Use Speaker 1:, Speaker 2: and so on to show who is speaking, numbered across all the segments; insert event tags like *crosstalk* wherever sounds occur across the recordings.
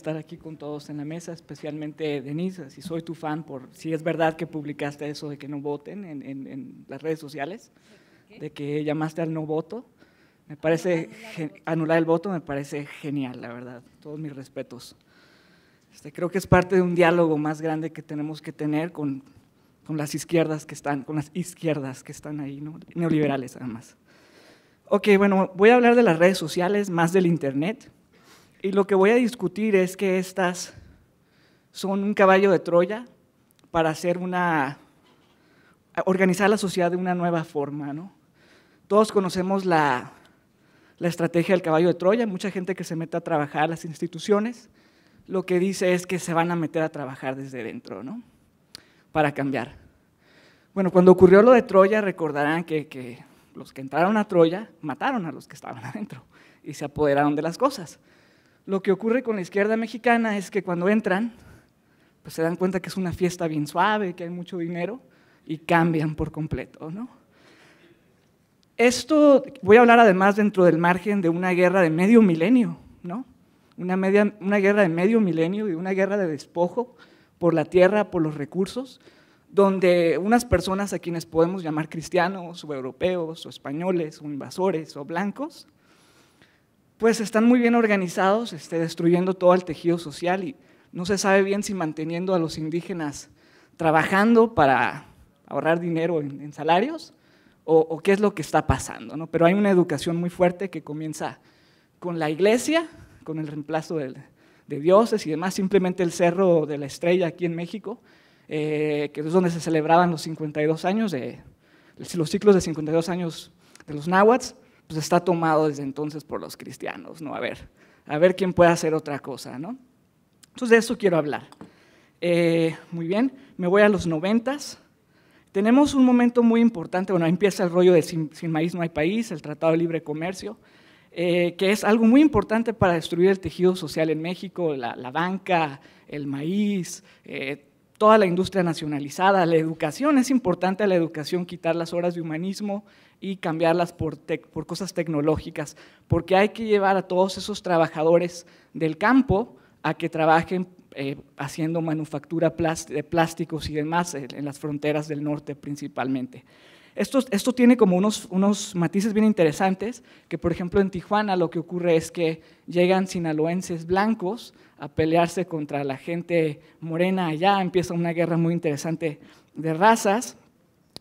Speaker 1: estar aquí con todos en la mesa, especialmente Denise, si soy tu fan, por si es verdad que publicaste eso de que no voten en, las redes sociales, de que llamaste al no voto. Me parece anular el, voto. me parece genial, la verdad. Todos mis respetos. Este, creo que es parte de un diálogo más grande que tenemos que tener con, con las izquierdas que están, con las izquierdas que están ahí, neoliberales además. Ok, bueno, voy a hablar de las redes sociales, más del internet. Y lo que voy a discutir es que estas son un caballo de Troya para hacer una, organizar la sociedad de una nueva forma. Todos conocemos la, estrategia del caballo de Troya, mucha gente que se mete a trabajar a las instituciones, lo que dice es que se van a meter a trabajar desde dentro, ¿no? Para cambiar. Bueno, cuando ocurrió lo de Troya, recordarán que, que los que entraron a Troya mataron a los que estaban *laughs* adentro y se apoderaron de las cosas. Lo que ocurre con la izquierda mexicana es que cuando entran, pues se dan cuenta que es una fiesta bien suave, que hay mucho dinero, y cambian por completo, Esto, voy a hablar además dentro del margen de una guerra de medio milenio, ¿no? Una, una guerra de medio milenio y una guerra de despojo por la tierra, por los recursos, donde unas personas a quienes podemos llamar cristianos o europeos o españoles o invasores o blancos, pues están muy bien organizados, este, destruyendo todo el tejido social y no se sabe bien si manteniendo a los indígenas trabajando para ahorrar dinero en, salarios o, qué es lo que está pasando. ¿no? Pero hay una educación muy fuerte que comienza con la iglesia, con el reemplazo de dioses y demás, simplemente el Cerro de la Estrella aquí en México, eh, que es donde se celebraban los 52 años de los ciclos de 52 años de los náhuatl, pues está tomado desde entonces por los cristianos, ¿no? A ver, a ver quién puede hacer otra cosa, ¿no? Entonces de eso quiero hablar. Eh, muy bien, me voy a los noventas. Tenemos un momento muy importante, bueno, empieza el rollo de sin, maíz no hay país, el Tratado de Libre Comercio, eh, que es algo muy importante para destruir el tejido social en México, la, banca, el maíz, eh, toda la industria nacionalizada, la educación, es importante a la educación quitar las horas de humanismo, y cambiarlas por, cosas tecnológicas, porque hay que llevar a todos esos trabajadores del campo a que trabajen eh, haciendo manufactura de plásticos y demás eh, en las fronteras del norte principalmente. Esto, esto tiene como unos, unos matices bien interesantes, que por ejemplo en Tijuana lo que ocurre es que llegan sinaloenses blancos a pelearse contra la gente morena allá, empieza una guerra muy interesante de razas,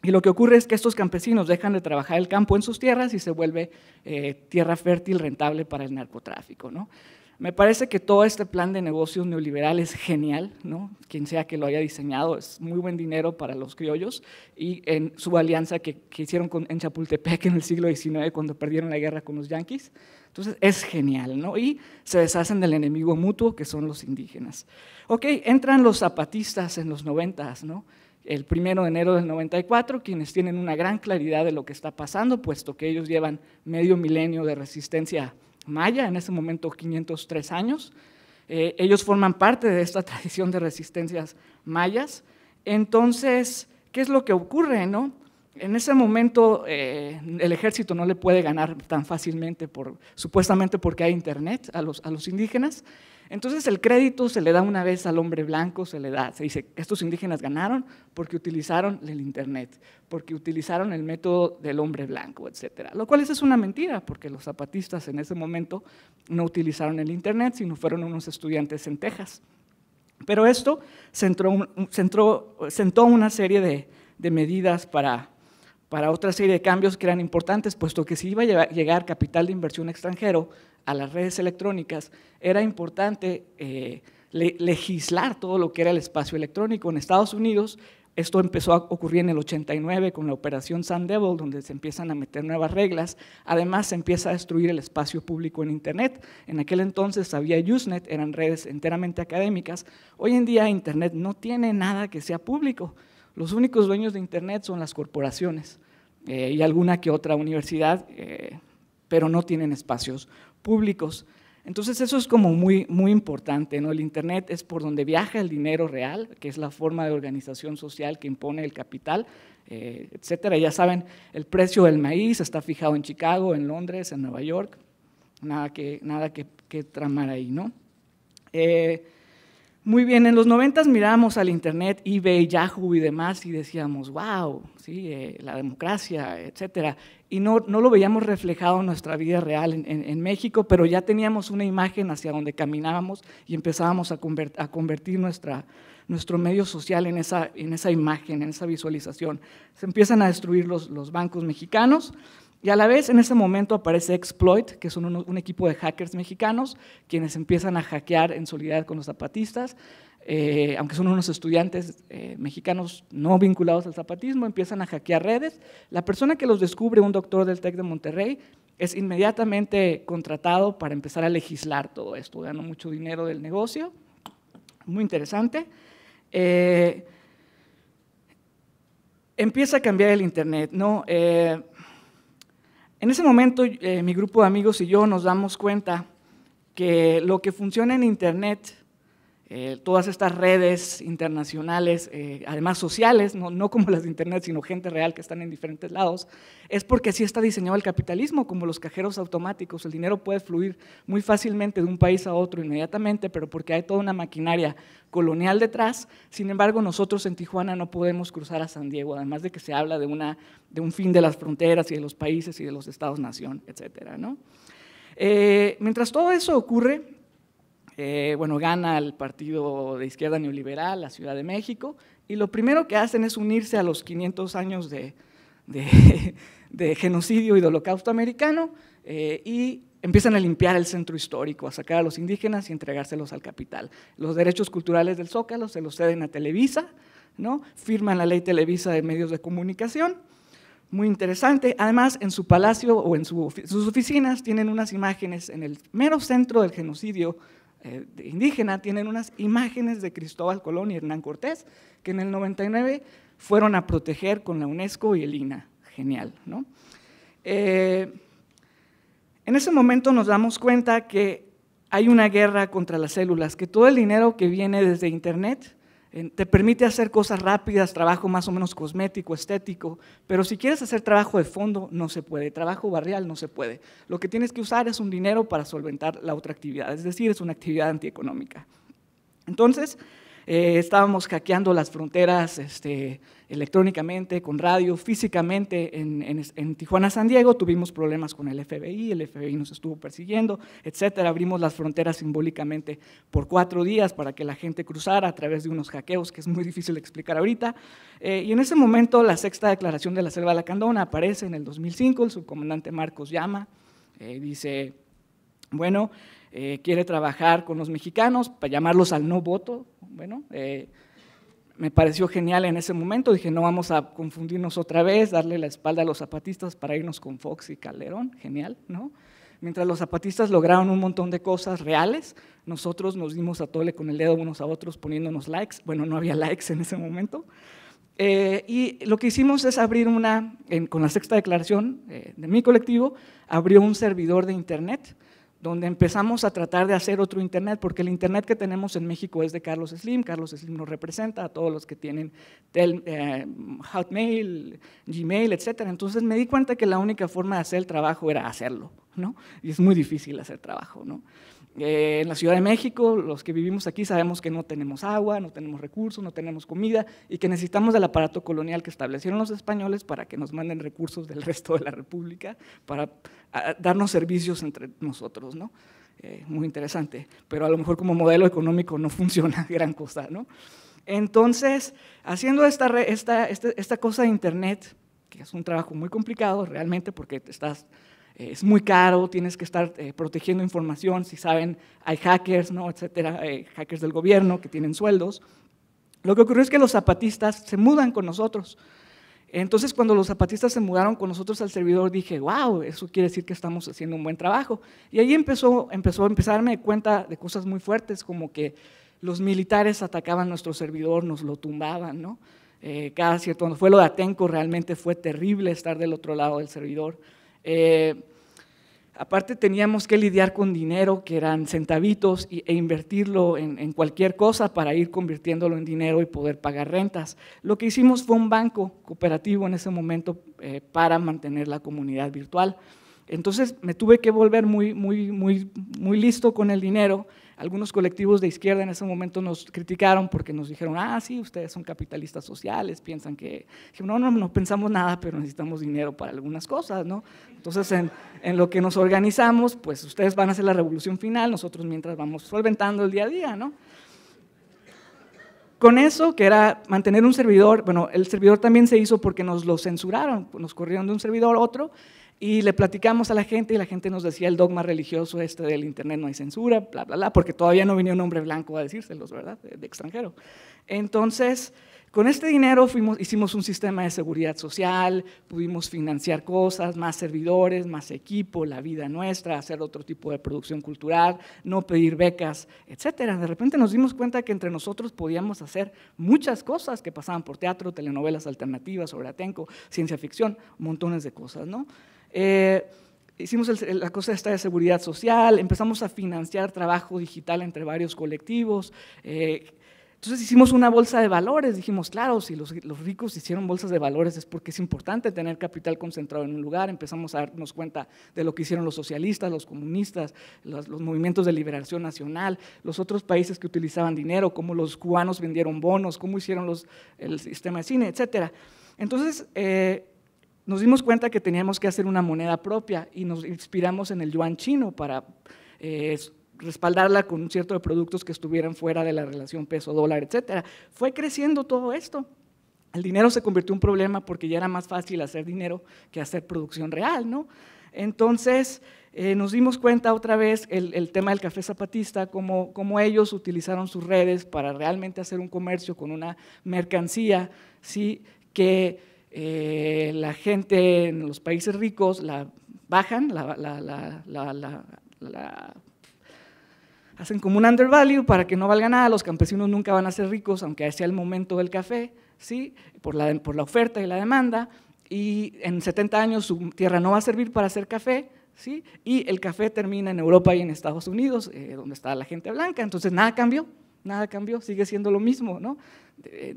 Speaker 1: y lo que ocurre es que estos campesinos dejan de trabajar el campo en sus tierras y se vuelve eh, tierra fértil, rentable para el narcotráfico. ¿no? Me parece que todo este plan de negocios neoliberal es genial, ¿no? quien sea que lo haya diseñado, es muy buen dinero para los criollos y en su alianza que, hicieron con, en Chapultepec en el siglo XIX cuando perdieron la guerra con los yanquis. Entonces es genial, Y se deshacen del enemigo mutuo que son los indígenas. Ok, entran los zapatistas en los noventas, ¿no? el primero de enero del 94, quienes tienen una gran claridad de lo que está pasando, puesto que ellos llevan medio milenio de resistencia maya, en ese momento 503 años. Eh, ellos forman parte de esta *laughs* tradición de resistencias mayas. Entonces, ¿qué es lo que ocurre? No? En ese momento eh, el ejército no le puede ganar tan fácilmente, por, supuestamente porque hay internet a los, a los indígenas. Entonces el crédito se le da una vez al hombre blanco, se le da, se dice, estos indígenas ganaron porque utilizaron el Internet, porque utilizaron el método del hombre blanco, etcétera. Lo cual es una mentira, porque los zapatistas en ese momento no utilizaron el Internet, sino fueron unos estudiantes en Texas. Pero esto sentó, sentó una serie de medidas para para otra serie de cambios que eran importantes, puesto que si iba a llegar capital de inversión extranjero a las redes electrónicas, era importante eh, legislar todo lo que era el espacio electrónico. En Estados Unidos esto empezó a ocurrir en el 89 con la operación Sun Devil, donde se empiezan a meter nuevas reglas. Además, se empieza a destruir el espacio público en Internet. En aquel entonces había Usenet, eran redes enteramente académicas. Hoy en día Internet no tiene nada que sea público. Los únicos dueños de Internet son las corporaciones eh, y alguna que otra universidad, eh, pero no tienen espacios públicos. Entonces eso es como muy, muy importante, ¿no? El Internet es por donde viaja el dinero real, que es la forma de organización social que impone el capital, eh, etcétera. Ya saben, el precio del maíz está fijado en Chicago, en Londres, en Nueva York, nada que, nada que, tramar ahí, ¿no? Muy bien, en los 90 mirábamos al Internet, eBay, Yahoo y demás y decíamos, wow, sí, eh, la democracia, etcétera. Y no, lo veíamos reflejado en nuestra vida real en, México, pero ya teníamos una imagen hacia donde caminábamos y empezábamos a, convertir nuestro medio social en esa, imagen, en esa visualización. Se empiezan a destruir los bancos mexicanos, y a la vez en ese momento aparece Exploit, que son un, equipo de hackers mexicanos, quienes empiezan a hackear en solidaridad con los zapatistas, eh, aunque son unos estudiantes eh, mexicanos no vinculados al zapatismo, empiezan a hackear redes. La persona que los descubre, un doctor del TEC de Monterrey, es inmediatamente contratado para empezar a legislar todo esto, ganó mucho dinero del negocio, muy interesante. Eh, empieza a cambiar el Internet, ¿no? En ese momento eh, mi grupo de amigos y yo nos damos cuenta que lo que funciona en Internet eh, todas estas redes internacionales, eh, además sociales, no, como las de Internet, sino gente real que están en diferentes lados, es porque así está diseñado el capitalismo, como los cajeros automáticos. El dinero puede fluir muy fácilmente de un país a otro inmediatamente, pero porque hay toda una maquinaria colonial detrás. Sin embargo, nosotros en Tijuana no podemos cruzar a San Diego, además de que se habla de, una, de un fin de las fronteras y de los países y de los estados-nación, etcétera, ¿no? Eh, mientras todo eso ocurre, eh, bueno, gana el partido de izquierda neoliberal, la Ciudad de México, y lo primero que hacen es unirse a los 500 años *laughs* de, genocidio y de holocausto americano eh, y empiezan a limpiar el centro histórico, a sacar a los indígenas y entregárselos al capital. Los derechos culturales del Zócalo se los ceden a Televisa, ¿no? firman la ley Televisa de medios de comunicación, muy interesante. Además, en su palacio o en sus oficinas tienen unas imágenes en el mero centro del genocidio eh, indígena tienen unas imágenes de Cristóbal Colón y Hernán Cortés, que en el 99 fueron a proteger con la UNESCO y el INA. Genial, ¿no? Eh, en ese momento nos damos cuenta que hay una guerra contra las células, que todo el dinero que viene desde Internet te permite hacer cosas rápidas, trabajo más o menos cosmético, estético, pero si quieres hacer trabajo de fondo, no se puede, trabajo barrial no se puede. Lo que tienes que usar es un dinero para solventar la otra actividad, es decir, es una actividad antieconómica. Entonces, eh, estábamos hackeando las fronteras este, electrónicamente, con radio, físicamente en, Tijuana, San Diego, tuvimos problemas con el FBI, el FBI nos estuvo persiguiendo, etcétera. Abrimos las fronteras simbólicamente por cuatro días para que la gente cruzara a través de unos hackeos que es muy difícil explicar ahorita. Eh, y en ese momento la sexta declaración de la Selva de la Candona aparece en el 2005, el subcomandante Marcos llama, eh, dice, bueno, eh, quiere trabajar con los mexicanos para llamarlos al no voto. Bueno, eh, me pareció genial en ese momento. Dije, no vamos a confundirnos otra vez, darle la espalda a los zapatistas para irnos con Fox y Calderón. Genial, ¿no? Mientras los zapatistas lograron un montón de cosas reales, nosotros nos dimos a tole con el dedo unos a otros poniéndonos likes. Bueno, no había likes en ese momento. Eh, y lo que hicimos es abrir una, con la sexta declaración de mi colectivo, abrió un servidor de internet donde empezamos a tratar de hacer otro Internet, porque el Internet que tenemos en México es de Carlos Slim, Carlos Slim nos representa a todos los que tienen eh, Hotmail, Gmail, etc. Entonces me di cuenta que la única forma de hacer el trabajo era hacerlo, ¿no? Y es muy difícil hacer trabajo, ¿no? Eh, en la Ciudad de México, los que vivimos aquí sabemos que no tenemos agua, no tenemos recursos, no tenemos comida y que necesitamos del aparato colonial que establecieron los españoles para que nos manden recursos del *laughs* resto de la República para darnos servicios entre nosotros, ¿no? Eh, muy interesante, pero a lo mejor como modelo económico no *laughs* funciona gran cosa, ¿no? Entonces, haciendo esta, esta, esta, esta cosa de Internet, que es un trabajo muy complicado realmente porque te estás eh, es muy caro, tienes que estar eh, protegiendo información, si saben, hay hackers, ¿no? etcétera, eh, hackers del gobierno que tienen sueldos. Lo que ocurrió es que los zapatistas se mudan con nosotros. Entonces, cuando los zapatistas se mudaron con nosotros al servidor, dije, wow, eso quiere decir que estamos haciendo un buen trabajo. Y ahí empezó, empezó a empezarme cuenta de cosas muy fuertes, como que los militares atacaban nuestro servidor, nos lo tumbaban, ¿no? cada cierto, cuando fue lo de Atenco, realmente fue terrible estar del otro lado del servidor. Aparte teníamos que lidiar con dinero que eran centavitos e invertirlo en, cualquier cosa para ir convirtiéndolo en dinero y poder pagar rentas. Lo que hicimos fue un banco cooperativo en ese momento eh, para mantener la comunidad virtual. Entonces me tuve que volver muy, muy, muy listo con el dinero algunos colectivos de izquierda en ese momento nos criticaron porque nos dijeron, ah, sí, ustedes son capitalistas sociales, piensan que, no, no, no pensamos nada, pero necesitamos dinero para algunas cosas, ¿no? Entonces, en, en lo que nos organizamos, pues ustedes van a hacer la revolución final, nosotros mientras vamos solventando el día a día, ¿no? con eso, que era mantener un servidor, bueno, el servidor también se hizo porque nos lo censuraron, nos corrieron de un servidor a otro, y le platicamos a la gente y la gente nos decía el dogma religioso este del Internet no hay censura, bla, bla, bla, porque todavía no venía un hombre blanco a decírselos, ¿verdad? De, extranjero. Entonces, con este dinero fuimos, hicimos un sistema de seguridad social, pudimos financiar cosas, más servidores, más equipo, la vida nuestra, hacer otro tipo de producción cultural, no pedir becas, etcétera. De repente nos dimos cuenta que entre nosotros podíamos hacer muchas cosas que pasaban por teatro, telenovelas alternativas, sobre Atenco, ciencia ficción, montones de cosas, ¿no? Eh, hicimos la cosa esta de seguridad social, empezamos a financiar trabajo digital entre varios colectivos. Eh, entonces hicimos una bolsa de valores, dijimos, claro, si los, ricos hicieron bolsas de valores es porque es importante tener capital concentrado en un lugar, empezamos a darnos cuenta de lo que hicieron los socialistas, los comunistas, los, movimientos de liberación nacional, los otros países que utilizaban dinero, cómo los cubanos vendieron bonos, cómo hicieron los, el sistema de cine, etc. Entonces, eh, nos dimos cuenta que teníamos que hacer una moneda propia y nos inspiramos en el yuan chino para eh, respaldarla con un cierto de productos que estuvieran fuera de la relación peso-dólar, etcétera. Fue creciendo todo esto. El dinero se convirtió en un problema porque ya era más fácil hacer dinero que hacer producción real, ¿no? Entonces, eh, nos dimos cuenta otra vez el, tema del café zapatista, cómo, cómo, ellos utilizaron sus redes para realmente hacer un comercio con una mercancía, ¿sí? Que eh, la gente en los países ricos la bajan, la, hacen como un undervalue para que no valga nada, los campesinos nunca van a ser ricos, aunque sea el momento del café, ¿sí? por, la, oferta y la demanda, y en 70 años su tierra no va a servir para hacer café, ¿sí? y el café termina en Europa y en Estados Unidos, eh, donde está la gente blanca, entonces nada cambió, nada cambió, sigue siendo lo mismo, ¿no?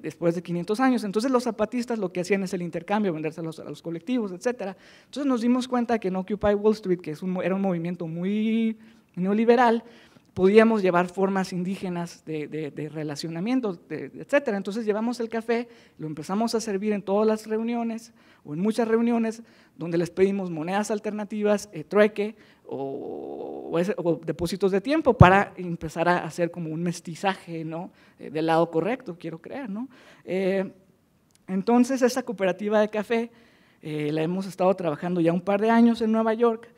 Speaker 1: después de 500 años. Entonces los zapatistas lo que hacían es el intercambio, venderse a los colectivos, etc. Entonces nos dimos cuenta que en Occupy Wall Street, que era un movimiento muy neoliberal, podíamos llevar formas indígenas de, relacionamiento, etcétera, etc. Entonces llevamos el café, lo empezamos a servir en todas las reuniones o en muchas reuniones donde les pedimos monedas alternativas, eh, trueque o, depósitos de tiempo para empezar a hacer como un mestizaje ¿no? Eh, del lado correcto, quiero creer. ¿no? Eh, entonces esa cooperativa de café la hemos estado trabajando ya un par de años en Nueva York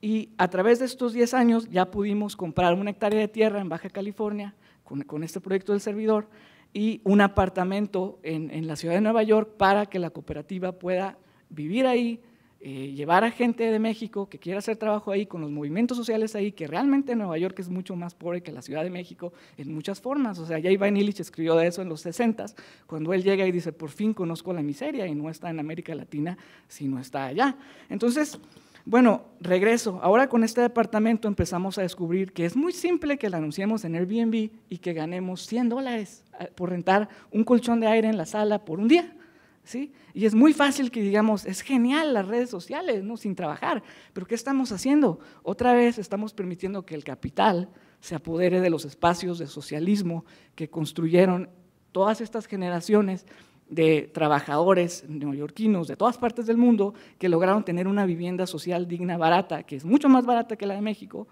Speaker 1: y a través de estos 10 años ya pudimos comprar una hectárea de tierra en Baja California con, este proyecto del servidor y un apartamento en, la ciudad de Nueva York para que la cooperativa pueda vivir ahí, eh, llevar a gente de México que quiera hacer trabajo ahí con los movimientos sociales ahí, que realmente Nueva York es mucho más pobre que la Ciudad de México en muchas formas. O sea, ya Iván Illich escribió de eso en los 60 cuando él llega y dice, por fin conozco la miseria y no está en América Latina, sino está allá. Entonces, bueno, regreso. Ahora con este departamento empezamos a descubrir que es muy simple que lo anunciemos en Airbnb y que ganemos 100 dólares eh, por rentar un colchón de aire en la sala por un día. ¿Sí? Y es muy fácil que digamos, es genial las redes sociales, ¿no? sin trabajar, pero ¿qué estamos haciendo? Otra vez estamos permitiendo que el capital se apodere de los espacios de socialismo que construyeron todas estas generaciones de trabajadores neoyorquinos de todas partes del mundo que lograron tener una vivienda social digna, barata, que es mucho más barata que la de México,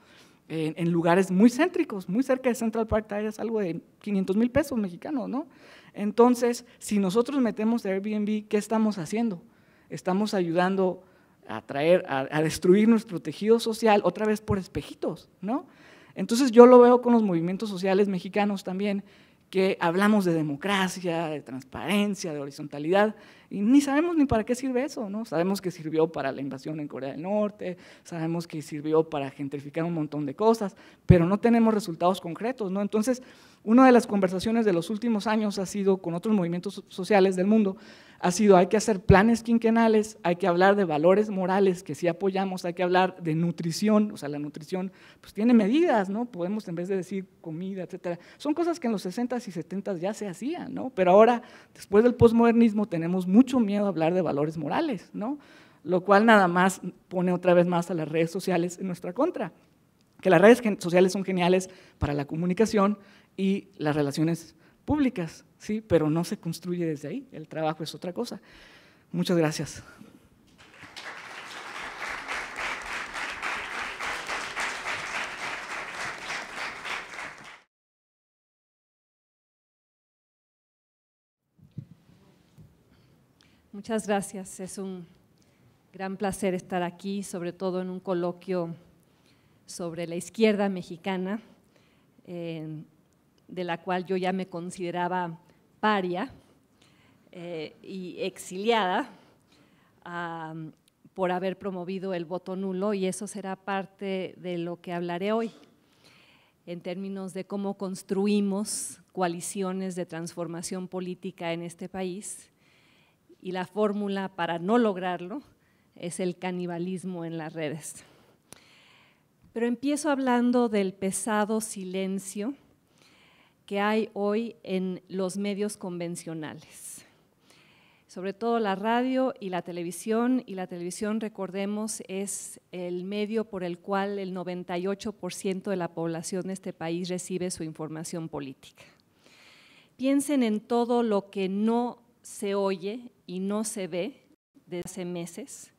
Speaker 1: en, lugares muy céntricos, muy cerca de Central Park, es algo de 500 mil pesos mexicanos, ¿no? Entonces, si nosotros metemos Airbnb, ¿qué estamos haciendo? Estamos ayudando a, traer, a destruir nuestro tejido social otra vez por espejitos, ¿no? Entonces yo lo veo con los movimientos sociales mexicanos también, que hablamos de democracia, de transparencia, de horizontalidad, y ni sabemos ni para qué sirve eso, ¿no? Sabemos que sirvió para la invasión en Corea del Norte, sabemos que sirvió para gentrificar un montón de cosas, pero no tenemos resultados concretos, ¿no? Entonces, una de las conversaciones de los últimos años ha sido con otros movimientos sociales del mundo ha sido hay que hacer planes quinquenales, hay que hablar de valores morales que sí apoyamos, hay que hablar de nutrición, o sea, la nutrición pues tiene medidas, ¿no? Podemos en vez de decir comida, etcétera. Son cosas que en los 60s y 70s ya se hacían, ¿no? Pero ahora, después del posmodernismo, tenemos mucho miedo a hablar de valores morales, ¿no? Lo cual nada más pone otra vez más a las redes sociales en nuestra contra. Que las redes sociales son geniales para la comunicación y las relaciones públicas, ¿sí? pero no se construye desde ahí, el trabajo es otra cosa. Muchas gracias.
Speaker 2: Muchas gracias. Es un gran placer estar aquí, sobre todo en un coloquio sobre la izquierda mexicana de la cual yo ya me consideraba paria eh, y exiliada por haber promovido el voto nulo y eso será parte de lo que hablaré hoy en términos de cómo construimos coaliciones de transformación política en este país y la fórmula para no lograrlo es el canibalismo en las redes. Pero empiezo hablando del pesado silencio que hay hoy en los medios convencionales, sobre todo la radio y la televisión, y la televisión, recordemos, es el medio por el cual el 98% de la población de este país recibe su información política. Piensen en todo lo que no se oye y no se ve desde hace meses,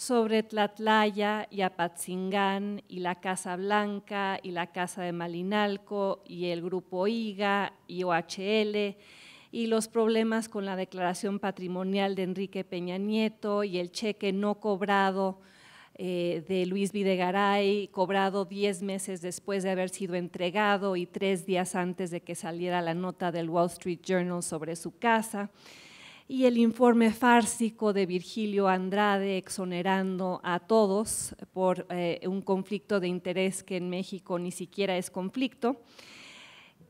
Speaker 2: sobre Tlatlaya y Apatzingán y la Casa Blanca y la Casa de Malinalco y el Grupo IGA y OHL y los problemas con la declaración patrimonial de Enrique Peña Nieto y el cheque no cobrado eh, de Luis Videgaray, cobrado 10 meses después de haber sido entregado y tres días antes de que saliera la nota del Wall Street Journal sobre su casa y el informe fársico de Virgilio Andrade exonerando a todos por eh, un conflicto de interés que en México ni siquiera es conflicto,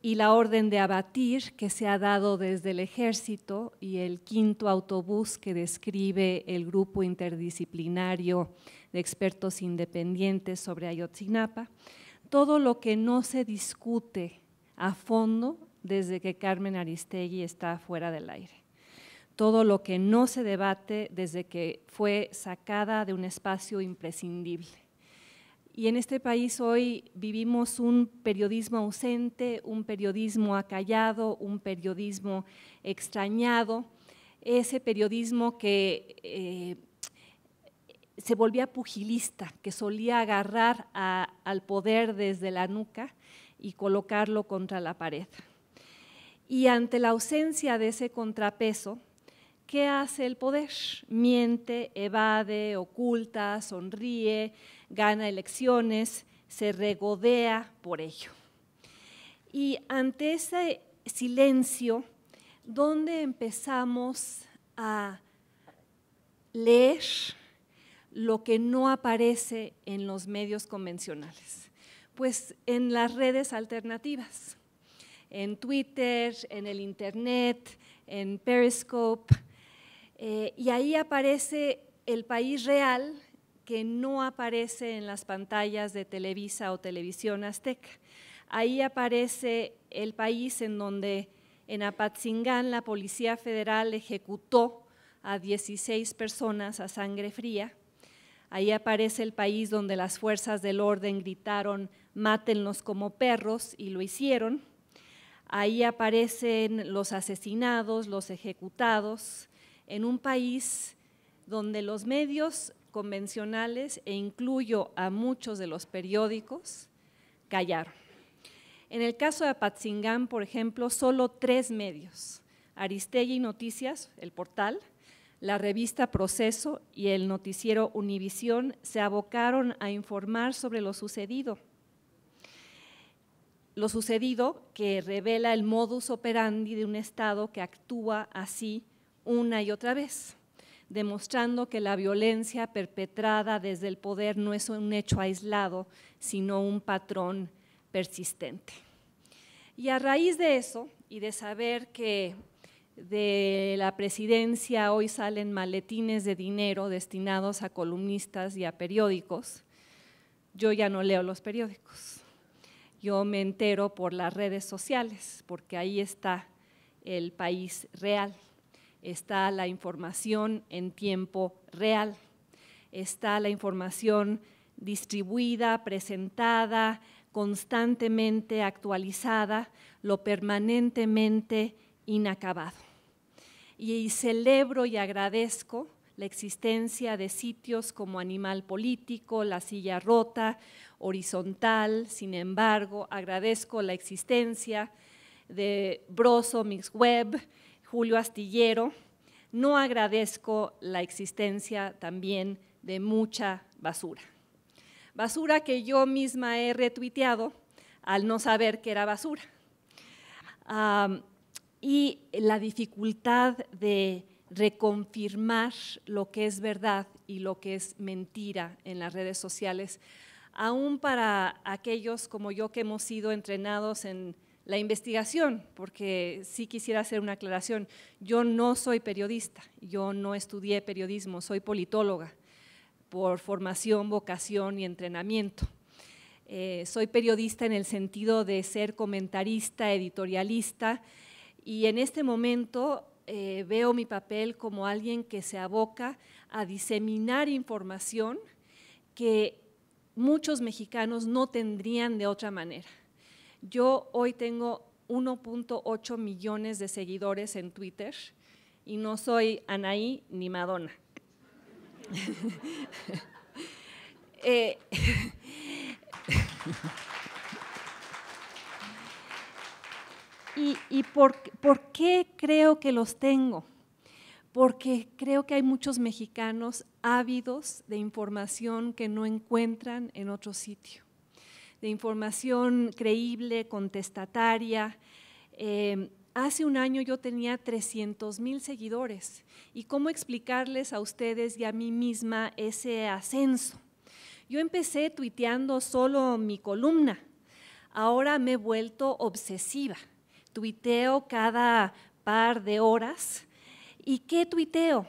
Speaker 2: y la orden de abatir que se ha dado desde el ejército y el quinto autobús que describe el grupo interdisciplinario de expertos independientes sobre Ayotzinapa, todo lo que no se discute a fondo desde que Carmen Aristegui está fuera del aire todo lo que no se debate desde que fue sacada de un espacio imprescindible. Y en este país hoy vivimos un periodismo ausente, un periodismo acallado, un periodismo extrañado, ese periodismo que eh, se volvía pugilista, que solía agarrar al poder desde la nuca y colocarlo contra la pared. Y ante la ausencia de ese contrapeso, ¿qué hace el poder? Miente, evade, oculta, sonríe, gana elecciones, se regodea por ello. Y ante ese silencio, ¿dónde empezamos a leer lo que no aparece en los medios convencionales? Pues en las redes alternativas, en Twitter, en el Internet, en Periscope, eh, y ahí aparece el país real que no aparece en las pantallas de Televisa o Televisión Azteca. Ahí aparece el país en donde en Apatzingán la Policía Federal ejecutó a 16 personas a sangre fría. Ahí aparece el país donde las fuerzas del orden gritaron, mátenlos como perros, y lo hicieron. Ahí aparecen los asesinados, los ejecutados, en un país donde los medios convencionales, e incluyo a muchos de los periódicos, callaron. En el caso de Apatzingán, por ejemplo, solo tres medios, Aristegui Noticias, el portal, la revista Proceso y el noticiero Univisión se abocaron a informar sobre lo sucedido. Lo sucedido que revela el modus operandi de un Estado que actúa así una y otra vez, demostrando que la violencia perpetrada desde el poder no es un hecho aislado, sino un patrón persistente. Y a raíz de eso, y de saber que de la presidencia hoy salen maletines de dinero destinados a columnistas y a periódicos, yo ya no leo los periódicos. Yo me entero por las redes sociales, porque ahí está el país real está la información en tiempo real, está la información distribuida, presentada, constantemente actualizada, lo permanentemente inacabado. Y celebro y agradezco la existencia de sitios como Animal Político, La Silla Rota, Horizontal, sin embargo, agradezco la existencia de Broso Mix Web, Julio Astillero, no agradezco la existencia también de mucha basura. Basura que yo misma he retuiteado al no saber que era basura. y la dificultad de reconfirmar lo que es verdad y lo que es mentira en las redes sociales, aún para aquellos como yo que hemos sido entrenados en la investigación, porque sí quisiera hacer una aclaración. Yo no soy periodista, yo no estudié periodismo, soy politóloga por formación, vocación y entrenamiento. Eh, soy periodista en el sentido de ser comentarista, editorialista, y en este momento eh, veo mi papel como alguien que se aboca a diseminar información que muchos mexicanos no tendrían de otra manera. Yo hoy tengo 1.8 millones de seguidores en Twitter y no soy Anaí ni Madonna. *laughs* Eh, *laughs* ¿Y, por qué creo que los tengo? Porque creo que hay muchos mexicanos ávidos de información que no encuentran en otro sitio de información creíble, contestataria. Em, hace un año yo tenía 300 mil seguidores y cómo explicarles a ustedes y a mí misma ese ascenso. Yo empecé tuiteando solo mi columna, ahora me he vuelto obsesiva. Tuiteo cada par de horas. ¿Y qué tuiteo?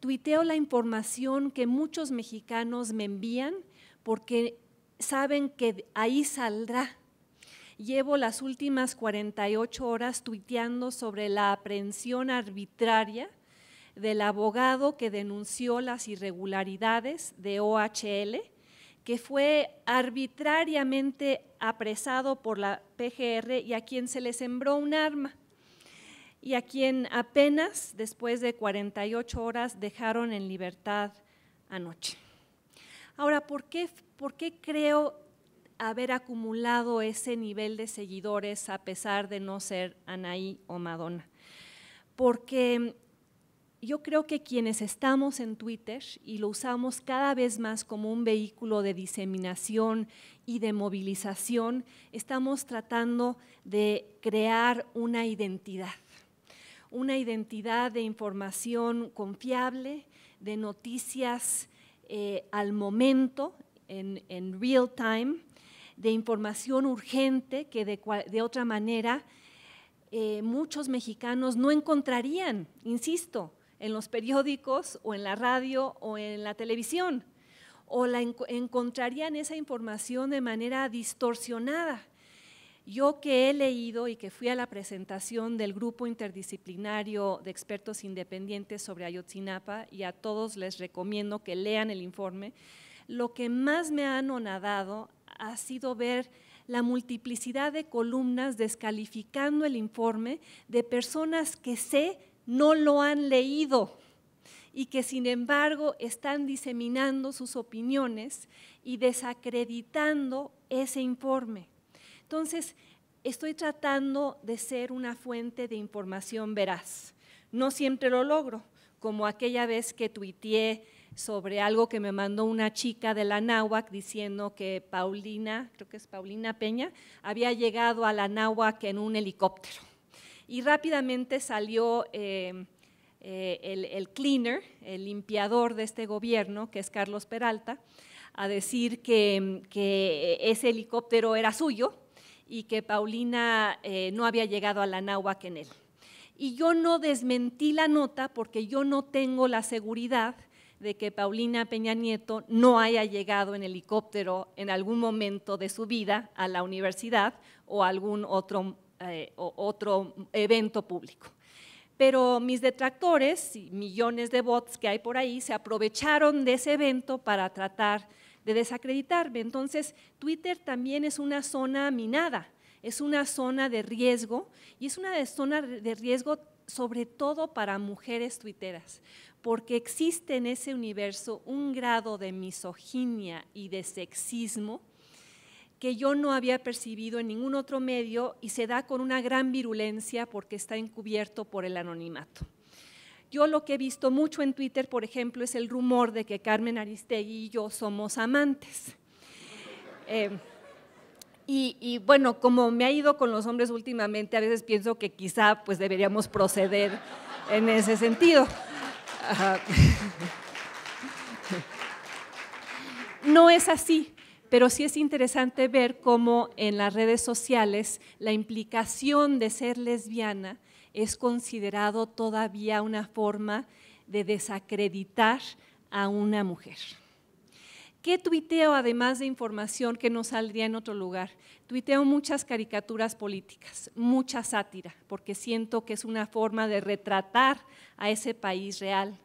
Speaker 2: Tuiteo la información que muchos mexicanos me envían porque saben que ahí saldrá. Llevo las últimas 48 horas tuiteando sobre la aprehensión arbitraria del abogado que denunció las irregularidades de OHL, que fue arbitrariamente apresado por la PGR y a quien se le sembró un arma y a quien apenas después de 48 horas dejaron en libertad anoche. Ahora, ¿por qué ¿por qué creo haber acumulado ese nivel de seguidores a pesar de no ser Anaí o Madonna? Porque yo creo que quienes estamos en Twitter y lo usamos cada vez más como un vehículo de diseminación y de movilización, estamos tratando de crear una identidad, una identidad de información confiable, de noticias eh, al momento en, real time, de información urgente que de, otra manera eh, muchos mexicanos no encontrarían, insisto, en los periódicos o en la radio o en la televisión, o la encontrarían esa información de manera distorsionada. Yo que he leído y que fui a la presentación del grupo interdisciplinario de expertos independientes sobre Ayotzinapa y a todos les recomiendo que lean el informe, lo que más me ha anonadado ha sido ver la multiplicidad de columnas descalificando el informe de personas que sé no lo han leído y que sin embargo están diseminando sus opiniones y desacreditando ese informe. Entonces, estoy tratando de ser una fuente de información veraz. No siempre lo logro, como aquella vez que tuiteé sobre algo que me mandó una chica de la náhuac diciendo que Paulina, creo que es Paulina Peña, había llegado a la náhuac en un helicóptero. Y rápidamente salió eh, eh, el, cleaner, el limpiador de este gobierno, que es Carlos Peralta, a decir que, ese helicóptero era suyo y que Paulina eh, no había llegado a la náhuac en él. Y yo no desmentí la nota porque yo no tengo la seguridad de que Paulina Peña Nieto no haya llegado en helicóptero en algún momento de su vida a la universidad o algún otro, eh, otro evento público. Pero mis detractores y millones de bots que hay por ahí se aprovecharon de ese evento para tratar de desacreditarme. Entonces, Twitter también es una zona minada, es una zona de riesgo y es una zona de riesgo sobre todo para mujeres tuiteras, porque existe en ese universo un grado de misoginia y de sexismo que yo no había percibido en ningún otro medio y se da con una gran virulencia porque está encubierto por el anonimato. Yo lo que he visto mucho en Twitter, por ejemplo, es el rumor de que Carmen Aristegui y yo somos amantes. Eh, y, y, bueno, como me ha ido con los hombres últimamente, a veces pienso que quizá pues deberíamos proceder en ese sentido no es así, pero sí es interesante ver cómo en las redes sociales la implicación de ser lesbiana es considerado todavía una forma de desacreditar a una mujer. ¿Qué tuiteo además de información que no saldría en otro lugar? Tuiteo muchas caricaturas políticas, mucha sátira, porque siento que es una forma de retratar a ese país real.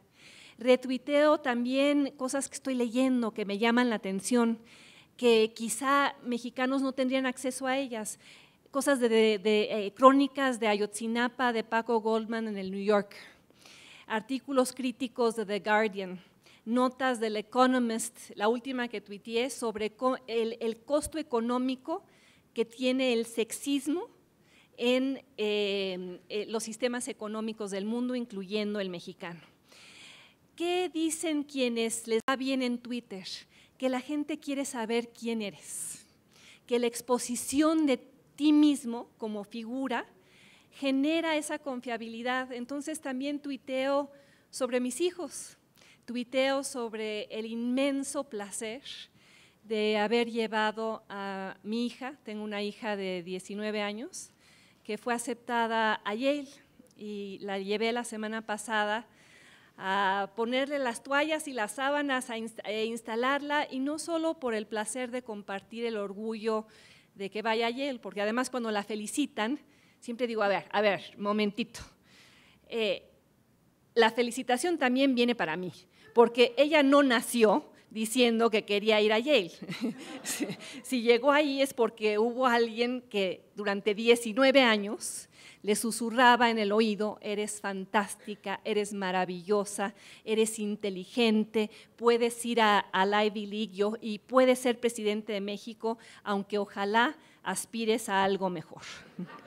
Speaker 2: Retuiteo también cosas que estoy leyendo que me llaman la atención, que quizá mexicanos no tendrían acceso a ellas, cosas de, eh, crónicas de Ayotzinapa, de Paco Goldman en el New York, artículos críticos de The Guardian, notas del Economist, la última que tuiteé sobre el costo económico que tiene el sexismo en eh, eh, los sistemas económicos del mundo, incluyendo el mexicano. ¿Qué dicen quienes les va bien en Twitter? Que la gente quiere saber quién eres, que la exposición de ti mismo como figura genera esa confiabilidad. Entonces también tuiteo sobre mis hijos, tuiteo sobre el inmenso placer de haber llevado a mi hija, tengo una hija de 19 años, que fue aceptada a Yale y la llevé la semana pasada a ponerle las toallas y las sábanas a e instalarla y no solo por el placer de compartir el orgullo de que vaya a Yale, porque además cuando la felicitan, siempre digo, a ver, a ver, momentito. Eh, la felicitación también viene para mí, porque ella no nació diciendo que quería ir a Yale. *laughs* si llegó ahí es porque hubo alguien que durante 19 años le susurraba en el oído, eres fantástica, eres maravillosa, eres inteligente, puedes ir a, la Ivy League y puedes ser presidente de México, aunque ojalá aspires a algo mejor. *laughs*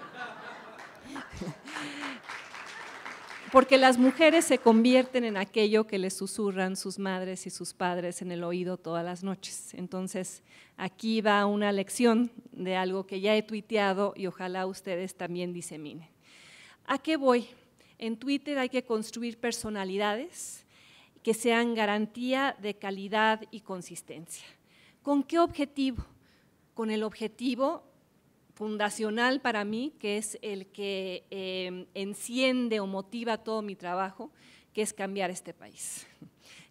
Speaker 2: porque las mujeres se convierten en aquello que les susurran sus madres y sus padres en el oído todas las noches. Entonces, aquí va una lección de algo que ya he tuiteado y ojalá ustedes también diseminen. ¿A qué voy? En Twitter hay que construir personalidades que sean garantía de calidad y consistencia. ¿Con qué objetivo? Con el objetivo fundacional para mí, que es el que em, enciende o motiva todo mi trabajo, que es cambiar este país,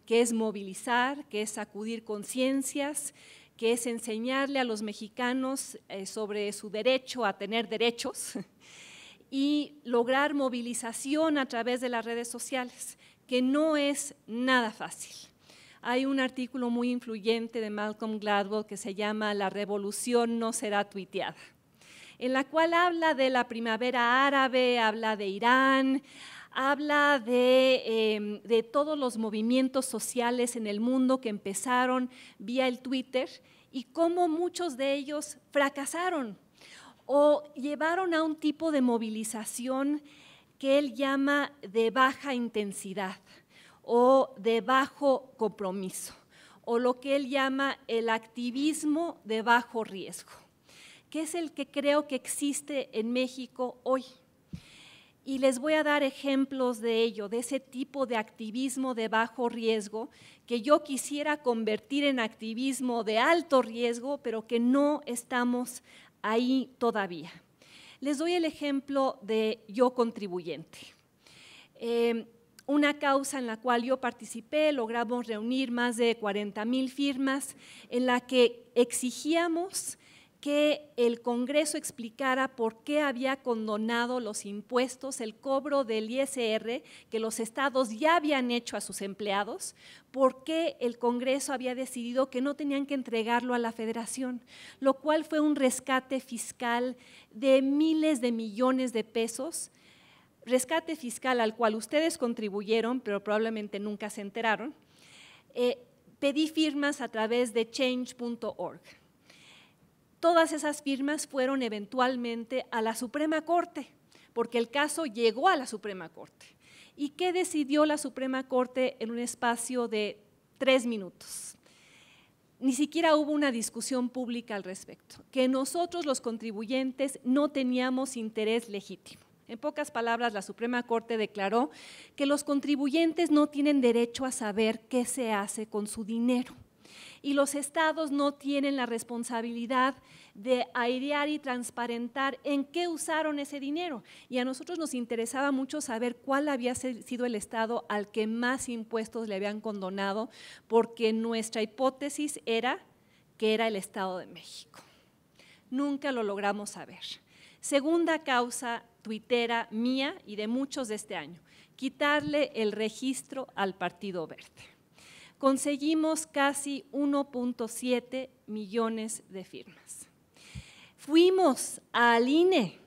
Speaker 2: que es movilizar, que es acudir conciencias, que es enseñarle a los mexicanos eh, sobre su derecho a tener derechos *laughs* y lograr movilización a través de las redes sociales, que no es nada fácil. Hay un artículo muy influyente de Malcolm Gladwell que se llama La revolución no será tuiteada en la cual habla de la primavera árabe, habla de Irán, habla em, de, todos los movimientos sociales en el mundo que empezaron vía el Twitter y cómo muchos de ellos fracasaron o llevaron a un tipo de movilización que él llama de baja intensidad o de bajo compromiso, o lo que él llama el activismo de bajo riesgo que es el que creo que existe en México hoy. Y les voy a dar ejemplos de ello, de ese tipo de activismo de bajo riesgo que yo quisiera convertir en activismo de alto riesgo, pero que no estamos ahí todavía. Les doy el ejemplo de Yo Contribuyente. Eh, una causa en la cual yo participé, logramos reunir más de 40 mil firmas, en la que exigíamos que el Congreso explicara por qué había condonado los impuestos, el cobro del ISR que los estados ya habían hecho a sus empleados, por qué el Congreso había decidido que no tenían que entregarlo a la federación, lo cual fue un rescate fiscal de miles de millones de pesos, rescate fiscal al cual ustedes contribuyeron, pero probablemente nunca se enteraron. Eh, pedí firmas a través de change.org. Todas esas firmas fueron eventualmente a la Suprema Corte, porque el caso llegó a la Suprema Corte. ¿Y qué decidió la Suprema Corte en un espacio de tres minutos? Ni siquiera hubo una discusión pública al respecto, que nosotros los contribuyentes no teníamos interés legítimo. En pocas palabras, la Suprema Corte declaró que los contribuyentes no tienen derecho a saber qué se hace con su dinero y los estados no tienen la responsabilidad de airear y transparentar en qué usaron ese dinero. Y a nosotros nos interesaba mucho saber cuál había sido el estado al que más impuestos le habían condonado, porque nuestra hipótesis era que era el Estado de México. Nunca lo logramos saber. Segunda causa tuitera mía y de muchos de este año, quitarle el registro al Partido Verde conseguimos casi 1.7 millones de firmas. Fuimos al INE,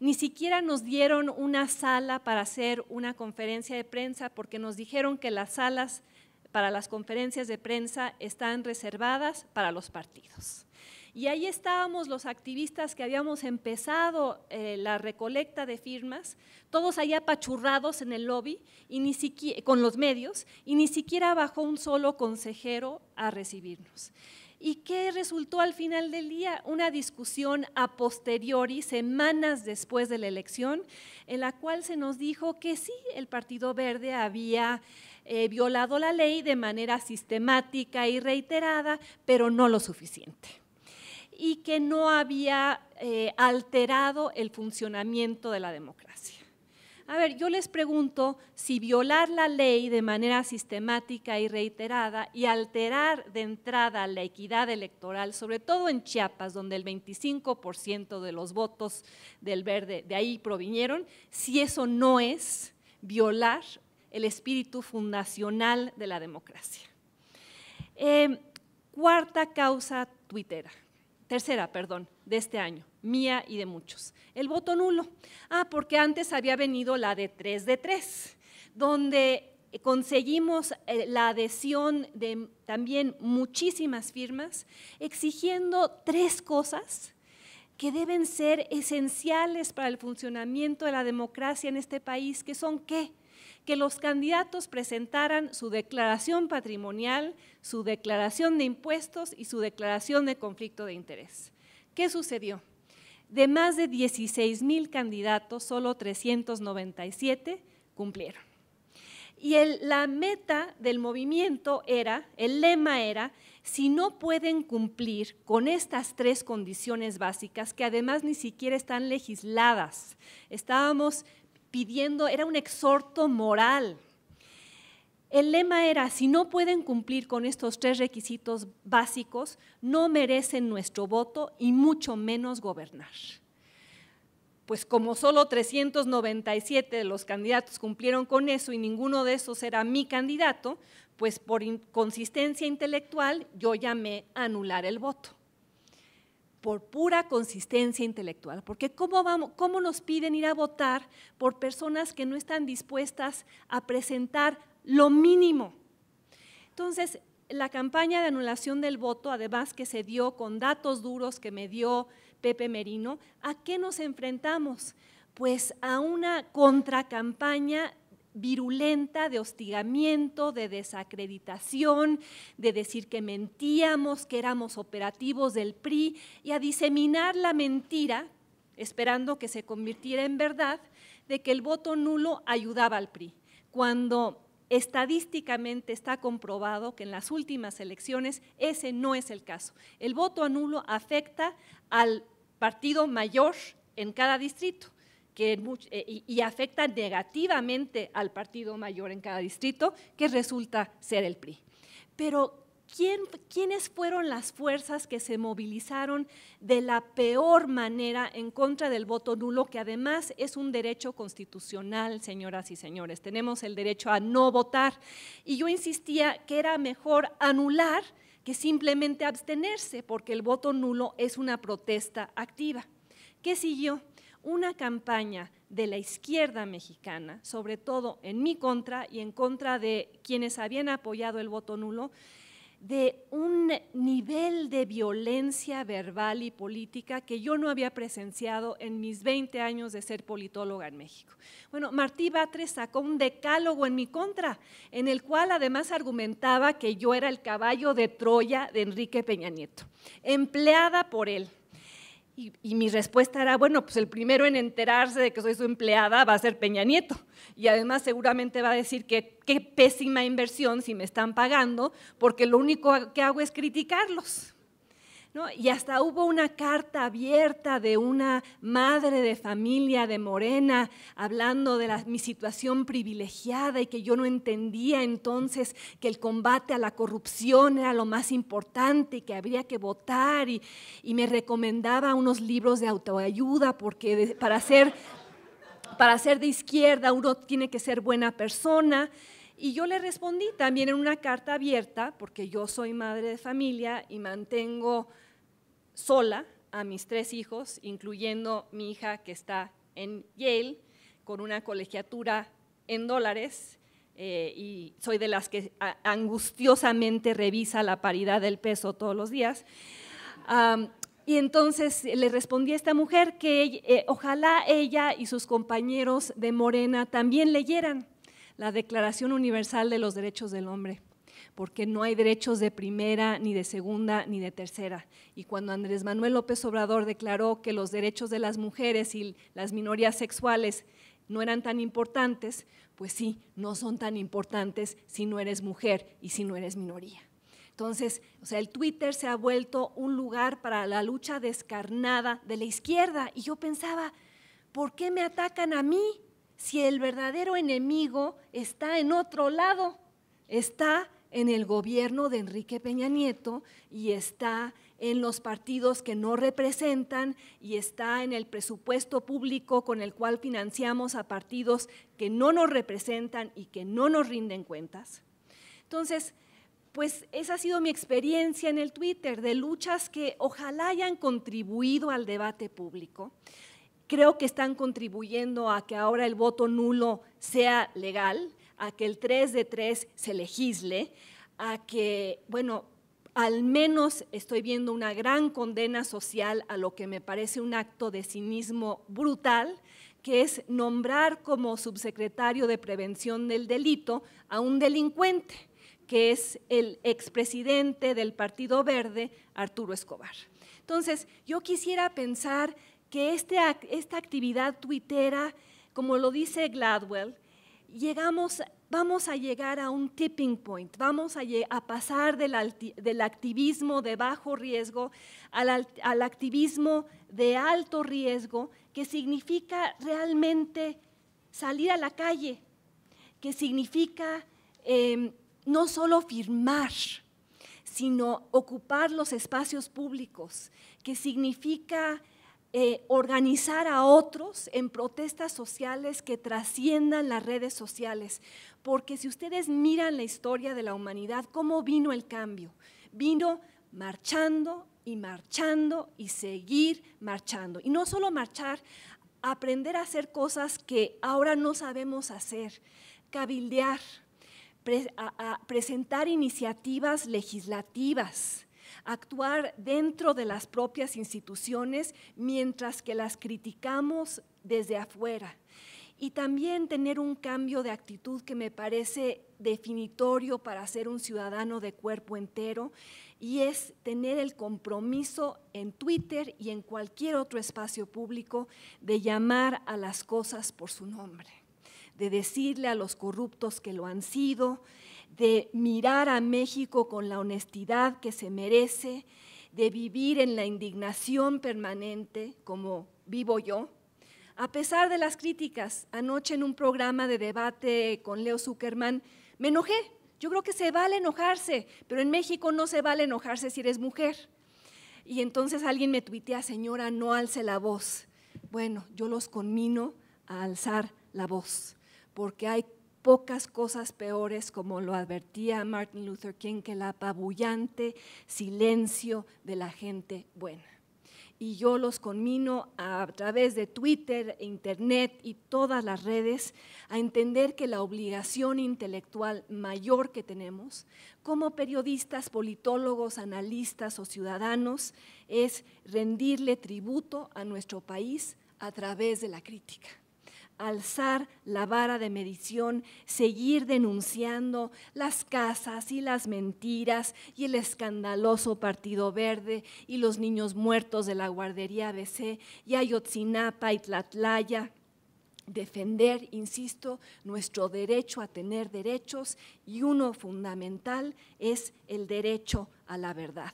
Speaker 2: ni siquiera nos dieron una sala para hacer una conferencia de prensa porque nos dijeron que las salas para las conferencias de prensa están reservadas para los partidos. Y ahí estábamos los activistas que habíamos empezado eh, la recolecta de firmas, todos allá apachurrados en el lobby y con los medios y ni siquiera bajó un solo consejero a recibirnos. ¿Y qué resultó al final del día? Una discusión a posteriori, semanas después de la elección, en la cual se nos dijo que sí, el Partido Verde había eh, violado la ley de manera sistemática y reiterada, pero no lo suficiente y que no había eh, alterado el funcionamiento de la democracia. A ver, yo les pregunto si violar la ley de manera sistemática y reiterada y alterar de entrada la equidad electoral, sobre todo en Chiapas, donde el 25% de los votos del verde de ahí provinieron, si eso no es violar el espíritu fundacional de la democracia. Eh, cuarta causa tuitera tercera, perdón, de este año, mía y de muchos. El voto nulo. Ah, porque antes había venido la de 3 de 3, donde conseguimos eh, la adhesión de también muchísimas firmas exigiendo tres cosas que deben ser esenciales para el funcionamiento de la democracia en este país, que son qué? que los candidatos presentaran su declaración patrimonial, su declaración de impuestos y su declaración de conflicto de interés. ¿Qué sucedió? De más de 16 mil candidatos, solo 397 cumplieron. Y la meta del movimiento era, el lema era, si no pueden cumplir con estas tres condiciones básicas, que además ni siquiera están legisladas, estábamos pidiendo, era un exhorto moral. El lema era, si no pueden cumplir con estos tres requisitos básicos, no merecen nuestro voto y mucho menos gobernar. Pues como solo 397 de los candidatos cumplieron con eso y ninguno de esos era mi candidato, pues por inconsistencia intelectual yo llamé a anular el voto por pura consistencia intelectual, porque ¿cómo, vamos, nos piden ir a votar por personas que no están dispuestas a presentar lo mínimo? Entonces, la campaña de anulación del voto, además que se dio con datos duros que me dio Pepe Merino, ¿a qué nos enfrentamos? Pues a una contracampaña virulenta de hostigamiento, de desacreditación, de decir que mentíamos, que éramos operativos del PRI y a diseminar la mentira, esperando que se convirtiera en verdad, de que el voto nulo ayudaba al PRI, cuando estadísticamente está comprobado que en las últimas elecciones ese no es el caso. El voto nulo afecta al partido mayor en cada distrito. Eh, y, afecta negativamente al partido mayor en cada distrito, que resulta ser el PRI. Pero, ¿quiénes fueron las fuerzas que se movilizaron de la peor manera en contra del voto nulo, que además es un derecho constitucional, señoras y señores? Tenemos el derecho a no votar. Y yo insistía que era mejor anular que simplemente abstenerse, porque el voto nulo es una protesta activa. ¿Qué siguió? una campaña de la izquierda mexicana, sobre todo en mi contra y en contra de quienes habían apoyado el voto nulo, de un nivel de violencia verbal y política que yo no había presenciado en mis 20 años de ser politóloga en México. Bueno, Martí Batres sacó un decálogo en mi contra, en el cual además argumentaba que yo era el caballo de Troya de Enrique Peña Nieto, empleada por él y, mi respuesta era, bueno, pues el primero en enterarse de que soy su empleada va a ser Peña Nieto. Y además seguramente va a decir que qué pésima inversión si me están pagando, porque lo único que hago es criticarlos. Y hasta hubo una carta abierta de una madre de familia de Morena hablando de mi situación privilegiada y que yo no entendía entonces que el combate a la corrupción era lo más importante y que habría que votar y, me recomendaba unos libros de autoayuda porque para para ser de izquierda uno tiene que ser buena persona. Y yo le respondí también en una carta abierta, porque yo soy madre de familia y mantengo sola a mis tres hijos, incluyendo mi hija que está en Yale, con una colegiatura en dólares, eh, y soy de las que angustiosamente revisa la paridad del peso todos los días. y entonces le respondí a esta mujer que eh, ojalá ella y sus compañeros de Morena también leyeran la Declaración Universal de los Derechos del Hombre porque no hay derechos de primera, ni de segunda, ni de tercera. Y cuando Andrés Manuel López Obrador declaró que los derechos de las mujeres y las minorías sexuales no eran tan importantes, pues sí, no son tan importantes si no eres mujer y si no eres minoría. Entonces, o sea, el Twitter se ha vuelto un lugar para la lucha descarnada de la izquierda. Y yo pensaba, ¿por qué me atacan a mí si el verdadero enemigo está en otro lado? Está en el gobierno de Enrique Peña Nieto y está en los partidos que no representan y está en el presupuesto público con el cual financiamos a partidos que no nos representan y que no nos rinden cuentas. Entonces, pues esa ha sido mi experiencia en el Twitter, de luchas que ojalá hayan contribuido al debate público. Creo que están contribuyendo a que ahora el voto nulo sea legal a que el 3 de 3 se legisle, a que, bueno, al menos estoy viendo una gran condena social a lo que me parece un acto de cinismo brutal, que es nombrar como subsecretario de prevención del delito a un delincuente, que es el expresidente del Partido Verde, Arturo Escobar. Entonces, yo quisiera pensar que este, esta actividad tuitera, como lo dice Gladwell, llegamos, vamos a llegar a un tipping point, vamos a, pasar del, activismo de bajo riesgo al, activismo de alto riesgo, que significa realmente salir a la calle, que significa em, no solo firmar, sino ocupar los espacios públicos, que significa eh, organizar a otros en protestas sociales que trasciendan las redes sociales. Porque si ustedes miran la historia de la humanidad, ¿cómo vino el cambio? Vino marchando y marchando y seguir marchando. Y no solo marchar, aprender a hacer cosas que ahora no sabemos hacer, cabildear, presentar iniciativas legislativas, actuar dentro de las propias instituciones mientras que las criticamos desde afuera. Y también tener un cambio de actitud que me parece definitorio para ser un ciudadano de cuerpo entero y es tener el compromiso en Twitter y en cualquier otro espacio público de llamar a las cosas por su nombre, de decirle a los corruptos que lo han sido, de mirar a México con la honestidad que se merece, de vivir en la indignación permanente, como vivo yo, a pesar de las críticas, anoche en un programa de debate con Leo Zuckerman, me enojé. Yo creo que se vale enojarse, pero en México no se vale enojarse si eres mujer. Y entonces alguien me tuitea, señora, no alce la voz. Bueno, yo los conmino a alzar la voz, porque hay pocas cosas peores, como lo advertía Martin Luther King, que el apabullante silencio de la gente buena. Y yo los conmino a, a través de Twitter, Internet y todas las redes a entender que la obligación intelectual mayor que tenemos como periodistas, politólogos, analistas o ciudadanos es rendirle tributo a nuestro país a través de la crítica alzar la vara de medición, seguir denunciando las casas y las mentiras y el escandaloso Partido Verde y los niños muertos de la guardería ABC y Ayotzinapa y Tlatlaya. Defender, insisto, nuestro derecho a tener derechos y uno fundamental es el derecho a la verdad.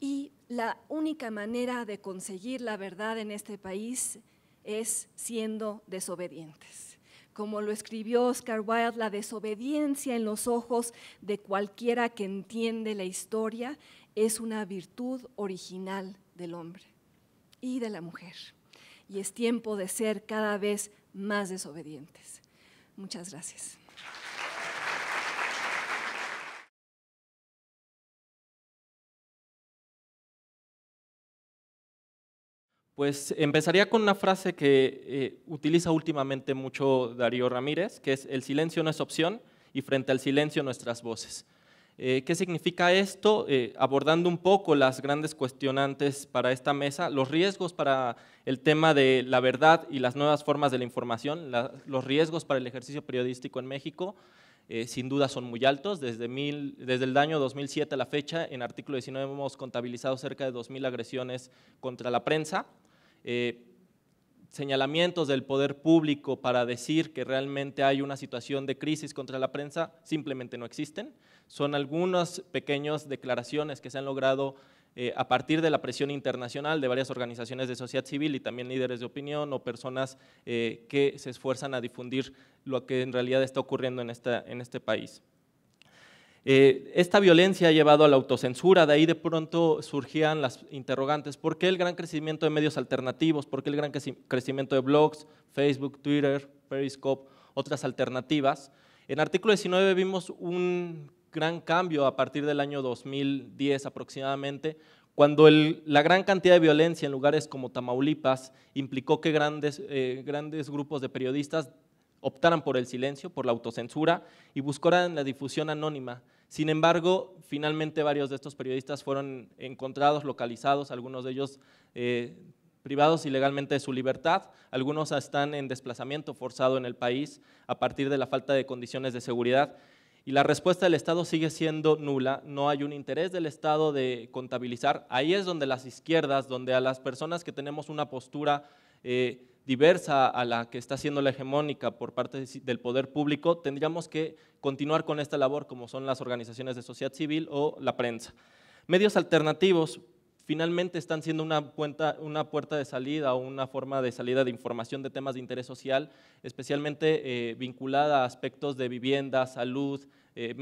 Speaker 2: Y la única manera de conseguir la verdad en este país es siendo desobedientes. Como lo escribió Oscar Wilde, la desobediencia en los ojos de cualquiera que entiende la historia es una virtud original del hombre y de la mujer. Y es tiempo de ser cada vez más desobedientes. Muchas gracias.
Speaker 3: Pues empezaría con una frase que eh, utiliza últimamente mucho Darío Ramírez, que es el silencio no es opción y frente al silencio nuestras voces. Eh, ¿Qué significa esto? Eh, abordando un poco las grandes cuestionantes para esta mesa, los riesgos para el tema de la verdad y las nuevas formas de la información, los riesgos para el ejercicio periodístico en México, sin duda son muy altos. Desde, desde el año 2007 a la fecha, en artículo 19 hemos contabilizado cerca de 2.000 agresiones contra la prensa. Eh, señalamientos del poder público para decir que realmente hay una situación de crisis contra la prensa simplemente no existen. Son algunas pequeñas declaraciones que se han logrado eh, a partir de la presión internacional de varias organizaciones de sociedad civil y también líderes de opinión o personas eh, que se esfuerzan a difundir lo que en realidad está ocurriendo en este país. Eh, esta violencia ha llevado a la autocensura, de ahí de pronto surgían las interrogantes, ¿por qué el gran crecimiento de medios alternativos? ¿Por qué el gran crecimiento de blogs, Facebook, Twitter, Periscope, otras alternativas? En artículo 19 vimos un gran cambio a partir del año 2010 aproximadamente, cuando la gran cantidad de violencia en lugares como Tamaulipas implicó que grandes, eh, grandes grupos de periodistas optaran por el silencio, por la autocensura y buscaran la difusión anónima. Sin embargo, finalmente varios de estos periodistas fueron encontrados, localizados, algunos de ellos eh, privados ilegalmente de su libertad, algunos están en desplazamiento forzado en el país a partir de la falta de condiciones de seguridad. Y la respuesta del Estado sigue siendo nula, no hay un interés del Estado de contabilizar. Ahí es donde las izquierdas, donde a las personas que tenemos una postura eh, diversa a la que está siendo la hegemónica por parte del poder público, tendríamos que continuar con esta labor como son las organizaciones de sociedad civil o la prensa. Medios alternativos finalmente están siendo una, puerta, una puerta de salida o una forma de salida de información de temas de interés social, especialmente eh, vinculada a aspectos de vivienda, salud, eh,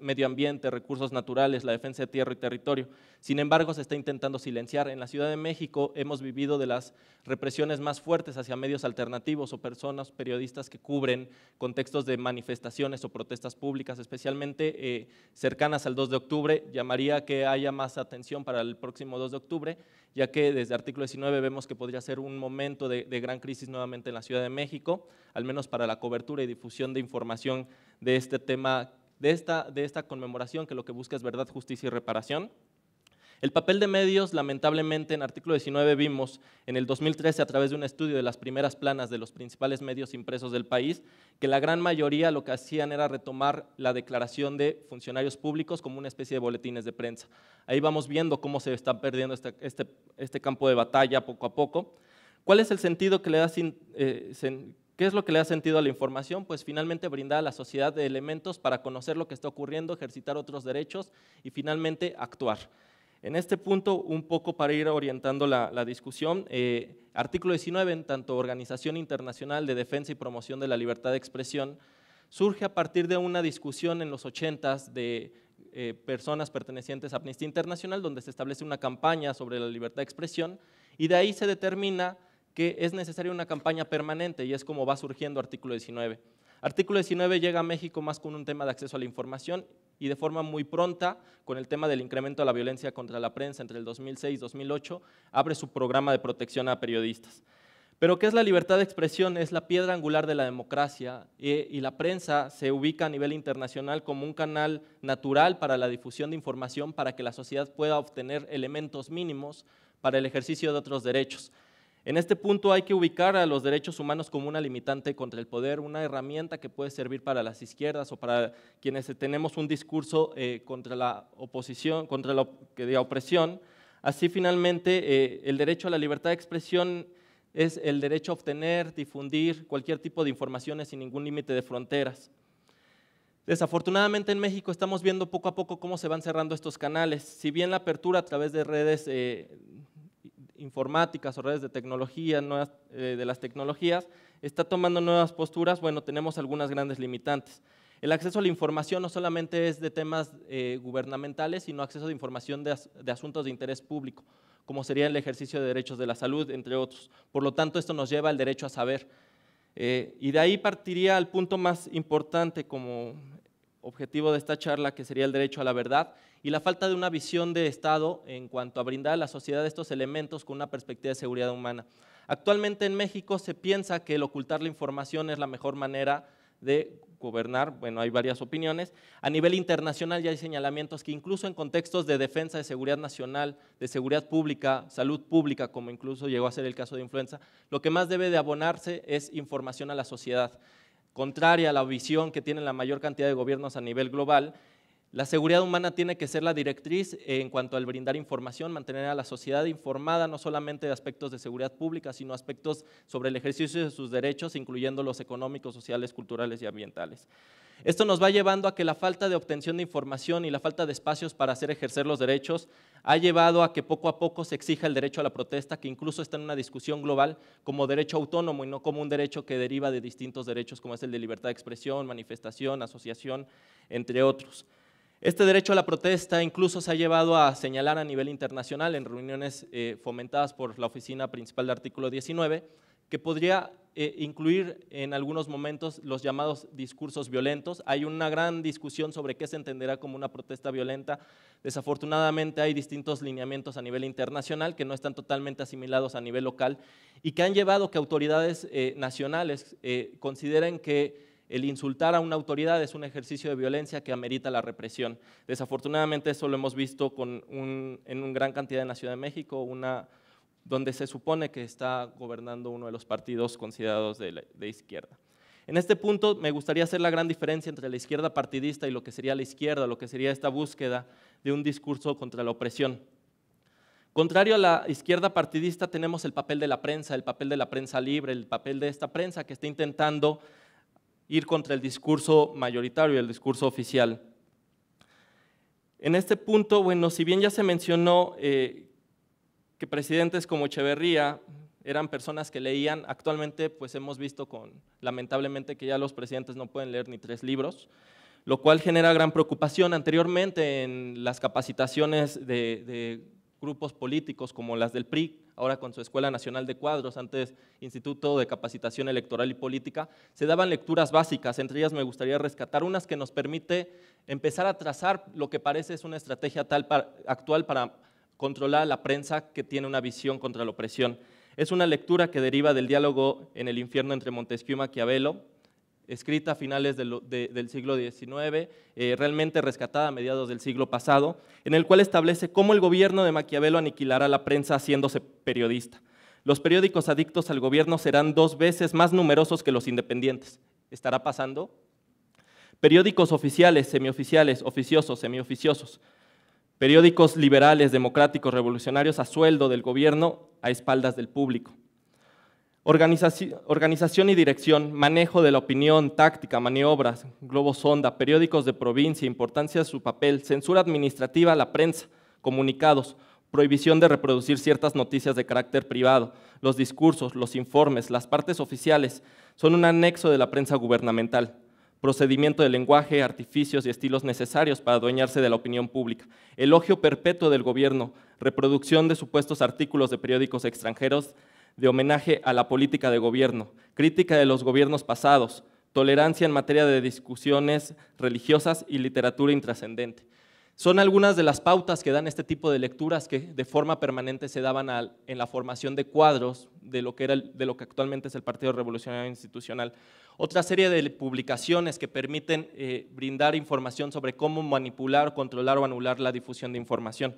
Speaker 3: medio ambiente, recursos naturales, la defensa de tierra y territorio. Sin embargo, se está intentando silenciar. En la Ciudad de México hemos vivido de las represiones más fuertes hacia medios alternativos o personas, periodistas que cubren contextos de manifestaciones o protestas públicas, especialmente eh, cercanas al 2 de octubre. Llamaría que haya más atención para el próximo 2 de octubre, ya que desde artículo 19 vemos que podría ser un momento de, de gran crisis nuevamente en la Ciudad de México, al menos para la cobertura y difusión de información de este tema de esta, de esta conmemoración que lo que busca es verdad, justicia y reparación. El papel de medios, lamentablemente, en artículo 19 vimos en el 2013 a través de un estudio de las primeras planas de los principales medios impresos del país, que la gran mayoría lo que hacían era retomar la declaración de funcionarios públicos como una especie de boletines de prensa. Ahí vamos viendo cómo se está perdiendo este, este, campo de batalla poco a poco. ¿Cuál es el sentido que le da, eh, ¿Qué es lo que le da sentido a la información? Pues finalmente brinda a la sociedad de elementos para conocer lo que está ocurriendo, ejercitar otros derechos y finalmente actuar. En este punto, un poco para ir orientando la, discusión, eh, artículo 19, en tanto Organización Internacional de Defensa y Promoción de la Libertad de Expresión, surge a partir de una discusión en los 80s de eh, personas pertenecientes a Amnistía Internacional, donde se establece una campaña sobre la libertad de expresión, y de ahí se determina que es necesaria una campaña permanente y es como va surgiendo artículo 19. Artículo 19 llega a México más con un tema de acceso a la información y de forma muy pronta con el tema del incremento de la violencia contra la prensa entre el 2006 y 2008, abre su programa de protección a periodistas. Pero ¿qué es la libertad de expresión? Es la piedra angular de la democracia eh, y, la prensa se ubica a nivel internacional como un canal natural para la difusión de información para que la sociedad pueda obtener elementos mínimos para el ejercicio de otros derechos. En este punto hay que ubicar a los derechos humanos como una limitante contra el poder, una herramienta que puede servir para las izquierdas o para quienes tenemos un discurso eh, contra la oposición, contra la, opresión. Así finalmente, eh, el derecho a la libertad de expresión es el derecho a obtener, difundir cualquier tipo de información sin ningún límite de fronteras. Desafortunadamente en México estamos viendo poco a poco cómo se van cerrando estos canales. Si bien la apertura a través de redes eh, informáticas o redes de tecnología, nuevas, eh, de las tecnologías, está tomando nuevas posturas, bueno, tenemos algunas grandes limitantes. El acceso a la información no solamente es de temas eh, gubernamentales, sino acceso a información de, asuntos de interés público, como sería el ejercicio de derechos de la salud, entre otros. Por lo tanto, esto nos lleva al derecho a saber. Eh, y de ahí partiría al punto más importante como objetivo de esta charla, que sería el derecho a la verdad, y la falta de una visión de Estado en cuanto a brindar a la sociedad estos elementos con una perspectiva de seguridad humana. Actualmente en México se piensa que el ocultar la información es la mejor manera de gobernar, bueno, hay varias opiniones. A nivel internacional ya hay señalamientos que incluso en contextos de defensa de seguridad nacional, de seguridad pública, salud pública, como incluso llegó a ser el caso de influenza, lo que más debe de abonarse es información a la sociedad contraria a la visión que tienen la mayor cantidad de gobiernos a nivel global, la seguridad humana tiene que ser la directriz en cuanto al brindar información, mantener a la sociedad informada no solamente de aspectos de seguridad pública, sino aspectos sobre el ejercicio de sus derechos, incluyendo los económicos, sociales, culturales y ambientales. Esto nos va llevando a que la falta de obtención de información y la falta de espacios para hacer ejercer los derechos ha llevado a que poco a poco se exija el derecho a la protesta, que incluso está en una discusión global como derecho autónomo y no como un derecho que deriva de distintos derechos como es el de libertad de expresión, manifestación, asociación, entre otros. Este derecho a la protesta incluso se ha llevado a señalar a nivel internacional en reuniones eh, fomentadas por la Oficina Principal de Artículo 19 que podría eh, incluir en algunos momentos los llamados discursos violentos. Hay una gran discusión sobre qué se entenderá como una protesta violenta. Desafortunadamente hay distintos lineamientos a nivel internacional que no están totalmente asimilados a nivel local y que han llevado que autoridades eh, nacionales eh, consideren que el insultar a una autoridad es un ejercicio de violencia que amerita la represión. Desafortunadamente eso lo hemos visto con un, en una gran cantidad en la Ciudad de México, una donde se supone que está gobernando uno de los partidos considerados de, izquierda. En este punto me gustaría hacer la gran diferencia entre la izquierda partidista y lo que sería la izquierda, lo que sería esta búsqueda de un discurso contra la opresión. Contrario a la izquierda partidista tenemos el papel de la prensa, el papel de la prensa libre, el papel de esta prensa que está intentando ir contra el discurso mayoritario, el discurso oficial. En este punto, bueno, si bien ya se mencionó eh, que presidentes como Echeverría eran personas que leían, actualmente pues hemos visto con, lamentablemente que ya los presidentes no pueden leer ni tres libros, lo cual genera gran preocupación. Anteriormente en las capacitaciones de, grupos políticos como las del PRI, ahora con su Escuela Nacional de Cuadros, antes Instituto de Capacitación Electoral y Política, se daban lecturas básicas, entre ellas me gustaría rescatar unas que nos permite empezar a trazar lo que parece es una estrategia tal actual para controlar la prensa que tiene una visión contra la opresión. Es una lectura que deriva del diálogo en el infierno entre Montesquieu y Maquiavelo, escrita a finales del, siglo XIX, eh, realmente rescatada a mediados del siglo pasado, en el cual establece cómo el gobierno de Maquiavelo aniquilará la prensa haciéndose periodista. Los periódicos adictos al gobierno serán dos veces más numerosos que los independientes. ¿Estará pasando? Periódicos oficiales, semioficiales, oficiosos, semioficiosos periódicos liberales, democráticos, revolucionarios a sueldo del gobierno a espaldas del público. Organización, y dirección, manejo de la opinión, táctica, maniobras, globo sonda, periódicos de provincia, importancia de su papel, censura administrativa a la prensa, comunicados, prohibición de reproducir ciertas noticias de carácter privado, los discursos, los informes, las partes oficiales, son un anexo de la prensa gubernamental procedimiento de lenguaje, artificios y estilos necesarios para adueñarse de la opinión pública, elogio perpetuo del gobierno, reproducción de supuestos artículos de periódicos extranjeros de homenaje a la política de gobierno, crítica de los gobiernos pasados, tolerancia en materia de discusiones religiosas y literatura intrascendente. Son algunas de las pautas que dan este tipo de lecturas que de forma permanente se daban en la formación de cuadros de lo, que era, de lo que actualmente es el Partido Revolucionario Institucional. Otra serie de publicaciones que permiten eh, brindar información sobre cómo manipular, controlar o anular la difusión de información.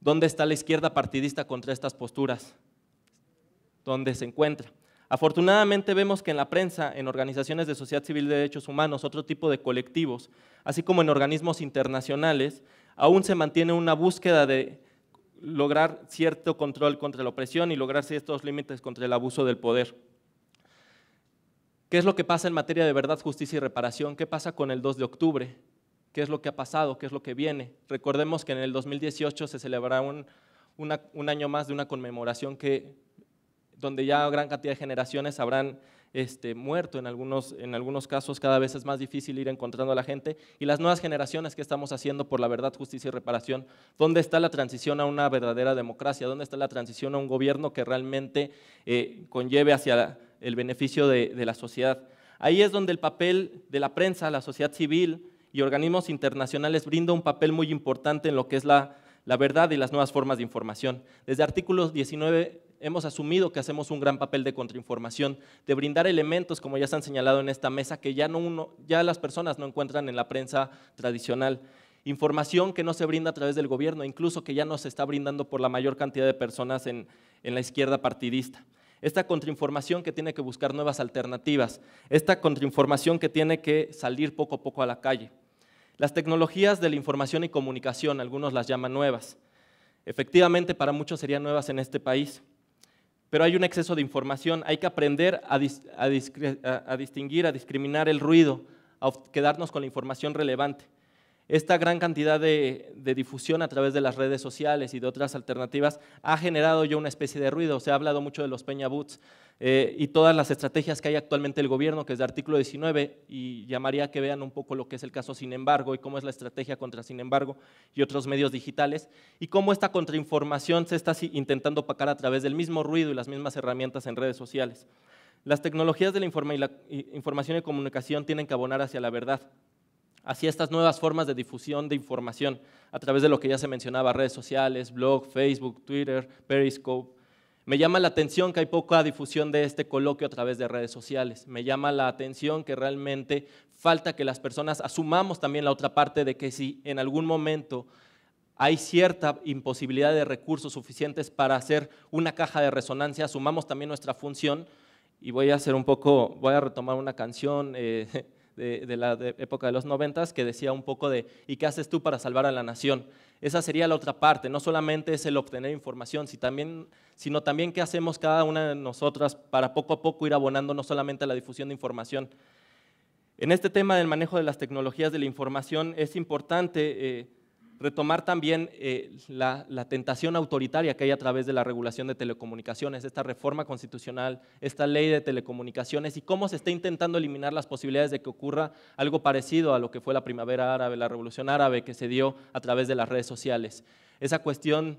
Speaker 3: ¿Dónde está la izquierda partidista contra estas posturas? ¿Dónde se encuentra? Afortunadamente vemos que en la prensa, en organizaciones de sociedad civil de derechos humanos, otro tipo de colectivos, así como en organismos internacionales, aún se mantiene una búsqueda de lograr cierto control contra la opresión y lograr ciertos límites contra el abuso del poder. ¿Qué es lo que pasa en materia de verdad, justicia y reparación? ¿Qué pasa con el 2 de octubre? ¿Qué es lo que ha pasado? ¿Qué es lo que viene? Recordemos que en el 2018 se celebrará un, año más de una conmemoración que, donde ya gran cantidad de generaciones habrán este, muerto en algunos, en algunos casos, cada vez es más difícil ir encontrando a la gente, y las nuevas generaciones que estamos haciendo por la verdad, justicia y reparación, ¿dónde está la transición a una verdadera democracia? ¿Dónde está la transición a un gobierno que realmente eh, conlleve hacia la el beneficio de, la sociedad. Ahí es donde el papel de la prensa, la sociedad civil y organismos internacionales brinda un papel muy importante en lo que es la, verdad y las nuevas formas de información. Desde artículos 19 hemos asumido que hacemos un gran papel de contrainformación, de brindar elementos, como ya se han señalado en esta mesa, que ya, las personas no encuentran en la prensa tradicional. Información que no se brinda a través del gobierno, incluso que ya no se está brindando por la mayor cantidad de personas en la izquierda partidista esta contrainformación que tiene que buscar nuevas alternativas, esta contrainformación que tiene que salir poco a poco a la calle. Las tecnologías de la información y comunicación, algunos las llaman nuevas. Efectivamente, para muchos serían nuevas en este país, pero hay un exceso de información, hay que aprender a, distinguir, a discriminar el ruido, a quedarnos con la información relevante. Esta gran cantidad de, difusión a través de las redes sociales y de otras alternativas ha generado ya una especie de ruido. Se ha hablado mucho de los Peña Boots eh, y todas las estrategias que hay actualmente el gobierno, que es de artículo 19, y llamaría que vean un poco lo que es el caso Sin embargo y cómo es la estrategia contra Sin embargo y otros medios digitales, y cómo esta contrainformación se está intentando opacar a través del mismo ruido y las mismas herramientas en redes sociales. Las tecnologías de la, la información y comunicación tienen que abonar hacia la verdad, hacia estas nuevas formas de difusión de información a través de lo que ya se mencionaba, redes sociales, blog, Facebook, Twitter, Periscope. Me llama la atención que hay poca difusión de este coloquio a través de redes sociales. Me llama la atención que realmente falta que las personas asumamos también la otra parte de que si en algún momento hay cierta imposibilidad de recursos suficientes para hacer una caja de resonancia, asumamos también nuestra función. Y voy a hacer un poco, voy a retomar una canción. Eh, *laughs* de, la época de los noventas que decía un poco de ¿y qué haces tú para salvar a la nación? Esa sería la otra parte, no solamente es el obtener información, sino también qué hacemos cada una de nosotras para poco a poco ir abonando no solamente a la difusión de información. En este tema del manejo de las tecnologías de la información es importante... Eh, retomar también eh, la, la, tentación autoritaria que hay a través de la regulación de telecomunicaciones, esta reforma constitucional, esta ley de telecomunicaciones y cómo se está intentando eliminar las posibilidades de que ocurra algo parecido a lo que fue la primavera árabe, la revolución árabe que se dio a través de las redes sociales. Esa cuestión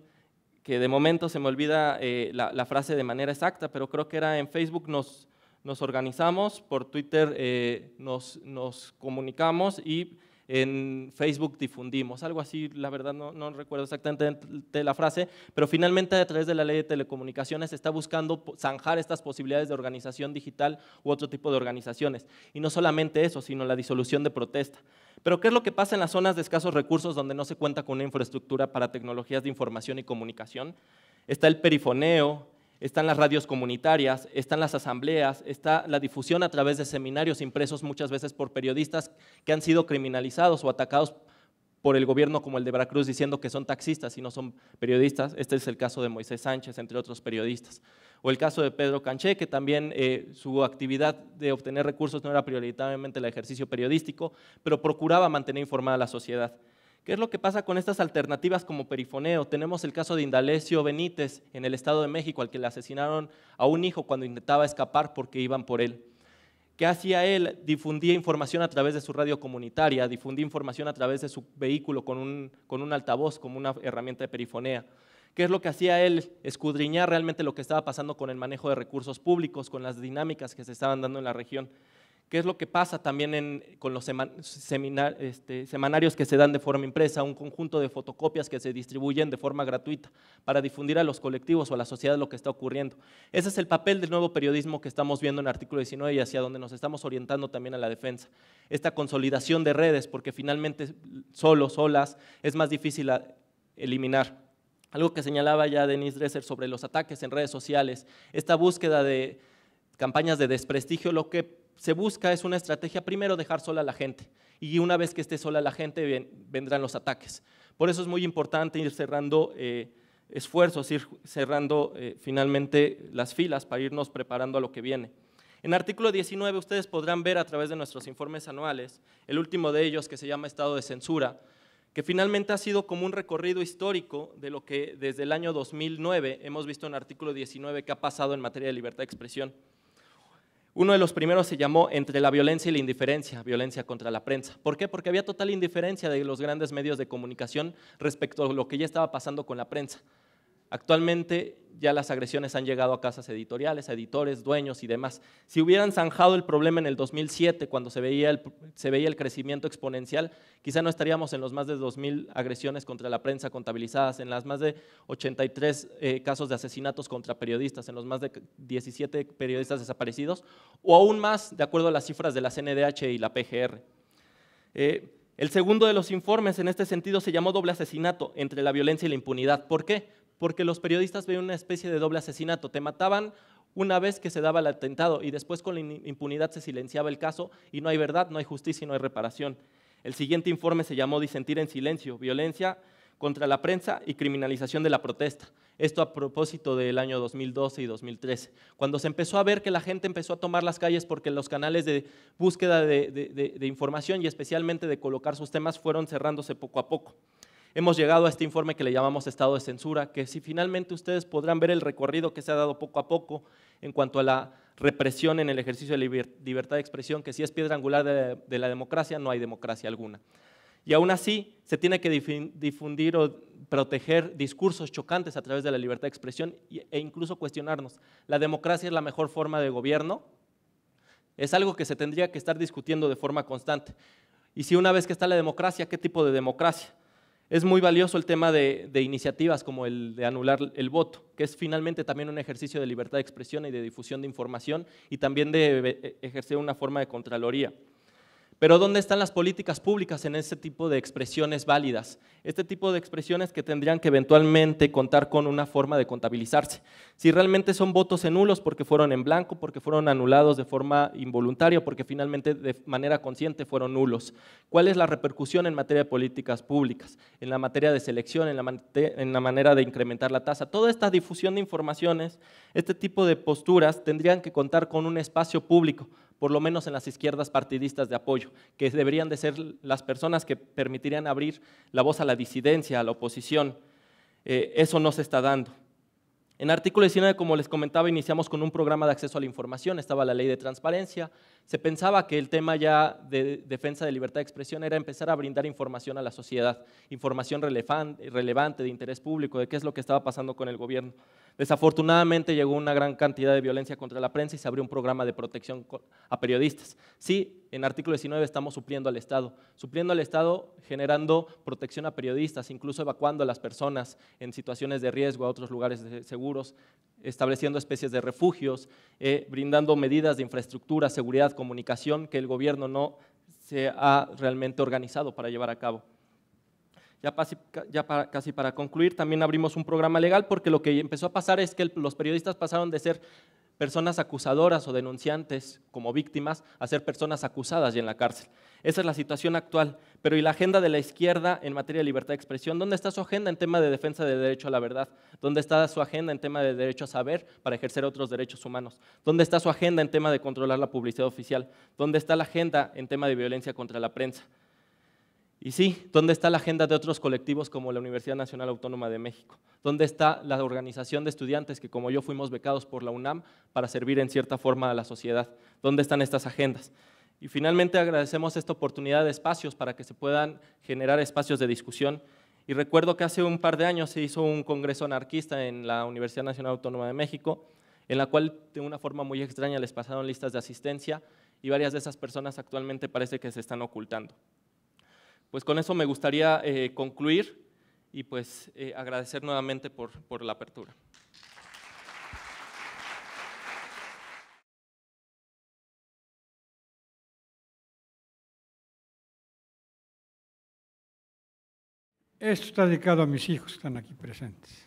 Speaker 3: que de momento se me olvida eh, la, frase de manera exacta, pero creo que era en Facebook nos, nos organizamos, por Twitter eh, nos, nos comunicamos y en Facebook difundimos, algo así, la verdad no, recuerdo exactamente la frase, pero finalmente a través de la ley de telecomunicaciones se está buscando zanjar estas posibilidades de organización digital u otro tipo de organizaciones. Y no solamente eso, sino la disolución de protesta. Pero ¿qué es lo que pasa en las zonas de escasos recursos donde no se cuenta con una infraestructura para tecnologías de información y comunicación? Está el perifoneo, están las radios comunitarias, están las asambleas, está la difusión a través de seminarios impresos muchas veces por periodistas que han sido criminalizados o atacados por el gobierno como el de Veracruz diciendo que son taxistas y no son periodistas. Este es el caso de Moisés Sánchez, entre otros periodistas. O el caso de Pedro Canché, que también eh, su actividad de obtener recursos no era prioritariamente el ejercicio periodístico, pero procuraba mantener informada a la sociedad. ¿Qué es lo que pasa con estas alternativas como perifoneo? Tenemos el caso de Indalecio Benítez en el Estado de México, al que le asesinaron a un hijo cuando intentaba escapar porque iban por él. ¿Qué hacía él? Difundía información a través de su radio comunitaria, difundía información a través de su vehículo con un, con un altavoz, como una herramienta de perifonea. ¿Qué es lo que hacía él? Escudriñar realmente lo que estaba pasando con el manejo de recursos públicos, con las dinámicas que se estaban dando en la región. ¿Qué es lo que pasa también con los este, semanarios que se dan de forma impresa? Un conjunto de fotocopias que se distribuyen de forma gratuita para difundir a los colectivos o a la sociedad lo que está ocurriendo. Ese es el papel del nuevo periodismo que estamos viendo en el artículo 19 y hacia donde nos estamos orientando también a la defensa. Esta consolidación de redes, porque finalmente solo, solas, es más difícil eliminar. Algo que señalaba ya Denise Dresser sobre los ataques en redes sociales, esta búsqueda de campañas de desprestigio, lo que se busca es una estrategia, primero dejar sola a la gente. Y una vez que esté sola la gente, vendrán los ataques. Por eso es muy importante ir cerrando eh, esfuerzos, ir cerrando eh, finalmente las filas para irnos preparando a lo que viene. En artículo 19 ustedes podrán ver a través de nuestros informes anuales, el último de ellos que se llama estado de censura, que finalmente ha sido como un recorrido histórico de lo que desde el año 2009 hemos visto en artículo 19 que ha pasado en materia de libertad de expresión. Uno de los primeros se llamó Entre la violencia y la indiferencia, violencia contra la prensa. ¿Por qué? Porque había total indiferencia de los grandes medios de comunicación respecto a lo que ya estaba pasando con la prensa. Actualmente ya las agresiones han llegado a casas editoriales, editores, dueños y demás. Si hubieran zanjado el problema en el 2007, cuando se veía el, crecimiento exponencial, quizá no estaríamos en los más de 2.000 agresiones contra la prensa contabilizadas, en las más de 83 eh, casos de asesinatos contra periodistas, en los más de 17 periodistas desaparecidos, o aún más, de acuerdo a las cifras de la CNDH y la PGR. Eh, el segundo de los informes en este sentido se llamó doble asesinato entre la violencia y la impunidad. ¿Por qué? porque los periodistas veían una especie de doble asesinato. Te mataban una vez que se daba el atentado y después con la impunidad se silenciaba el caso y no hay verdad, no hay justicia y no hay reparación. El siguiente informe se llamó Disentir en silencio, violencia contra la prensa y criminalización de la protesta. Esto a propósito del año 2012 y 2013, cuando se empezó a ver que la gente empezó a tomar las calles porque los canales de búsqueda de información y especialmente de colocar sus temas fueron cerrándose poco a poco hemos llegado a este informe que le llamamos estado de censura, que si finalmente ustedes podrán ver el recorrido que se ha dado poco a poco en cuanto a la represión en el ejercicio de libertad de expresión, que si es piedra angular de, la democracia, no hay democracia alguna. Y aún así, se tiene que difundir o proteger discursos chocantes a través de la libertad de expresión e incluso cuestionarnos, ¿la democracia es la mejor forma de gobierno? Es algo que se tendría que estar discutiendo de forma constante. Y si una vez que está la democracia, ¿qué tipo de democracia? Es muy valioso el tema de, iniciativas como el de anular el voto, que es finalmente también un ejercicio de libertad de expresión y de difusión de información y también de eh, ejercer una forma de contraloría. Pero ¿dónde están las políticas públicas en ese tipo de expresiones válidas? Este tipo de expresiones que tendrían que eventualmente contar con una forma de contabilizarse. Si realmente son votos en nulos porque fueron en blanco, porque fueron anulados de forma involuntaria, porque finalmente de manera consciente fueron nulos. ¿Cuál es la repercusión en materia de políticas públicas, en la materia de selección, en en la manera de incrementar la tasa? Toda esta difusión de informaciones, este tipo de posturas tendrían que contar con un espacio público por lo menos en las izquierdas partidistas de apoyo, que deberían de ser las personas que permitirían abrir la voz a la disidencia, a la oposición. Eh, eso no se está dando. En artículo 19, como les comentaba, iniciamos con un programa de acceso a la información, estaba la ley de transparencia, se pensaba que el tema ya de defensa de libertad de expresión era empezar a brindar información a la sociedad, información relevante, de interés público, de qué es lo que estaba pasando con el gobierno. Desafortunadamente llegó una gran cantidad de violencia contra la prensa y se abrió un programa de protección a periodistas. Sí, en artículo 19 estamos supliendo al Estado, supliendo al Estado generando protección a periodistas, incluso evacuando a las personas en situaciones de riesgo a otros lugares seguros, estableciendo especies de refugios, eh, brindando medidas de infraestructura, seguridad, comunicación que el gobierno no se ha realmente organizado para llevar a cabo. Ya, casi, para, concluir, también abrimos un programa legal porque lo que empezó a pasar es que los periodistas pasaron de ser personas acusadoras o denunciantes como víctimas a ser personas acusadas y en la cárcel. Esa es la situación actual. Pero ¿y la agenda de la izquierda en materia de libertad de expresión? ¿Dónde está su agenda en tema de defensa del derecho a la verdad? ¿Dónde está su agenda en tema de derecho a saber para ejercer otros derechos humanos? ¿Dónde está su agenda en tema de controlar la publicidad oficial? ¿Dónde está la agenda en tema de violencia contra la prensa? Y sí, ¿dónde está la agenda de otros colectivos como la Universidad Nacional Autónoma de México? ¿Dónde está la organización de estudiantes que como yo fuimos becados por la UNAM para servir en cierta forma a la sociedad? ¿Dónde están estas agendas? Y finalmente agradecemos esta oportunidad de espacios para que se puedan generar espacios de discusión. Y recuerdo que hace un par de años se hizo un congreso anarquista en la Universidad Nacional Autónoma de México, en la cual de una forma muy extraña les pasaron listas de asistencia y varias de esas personas actualmente parece que se están ocultando pues con eso me gustaría eh, concluir y pues eh, agradecer nuevamente por, por la apertura.
Speaker 4: Esto está dedicado a mis hijos que están aquí presentes.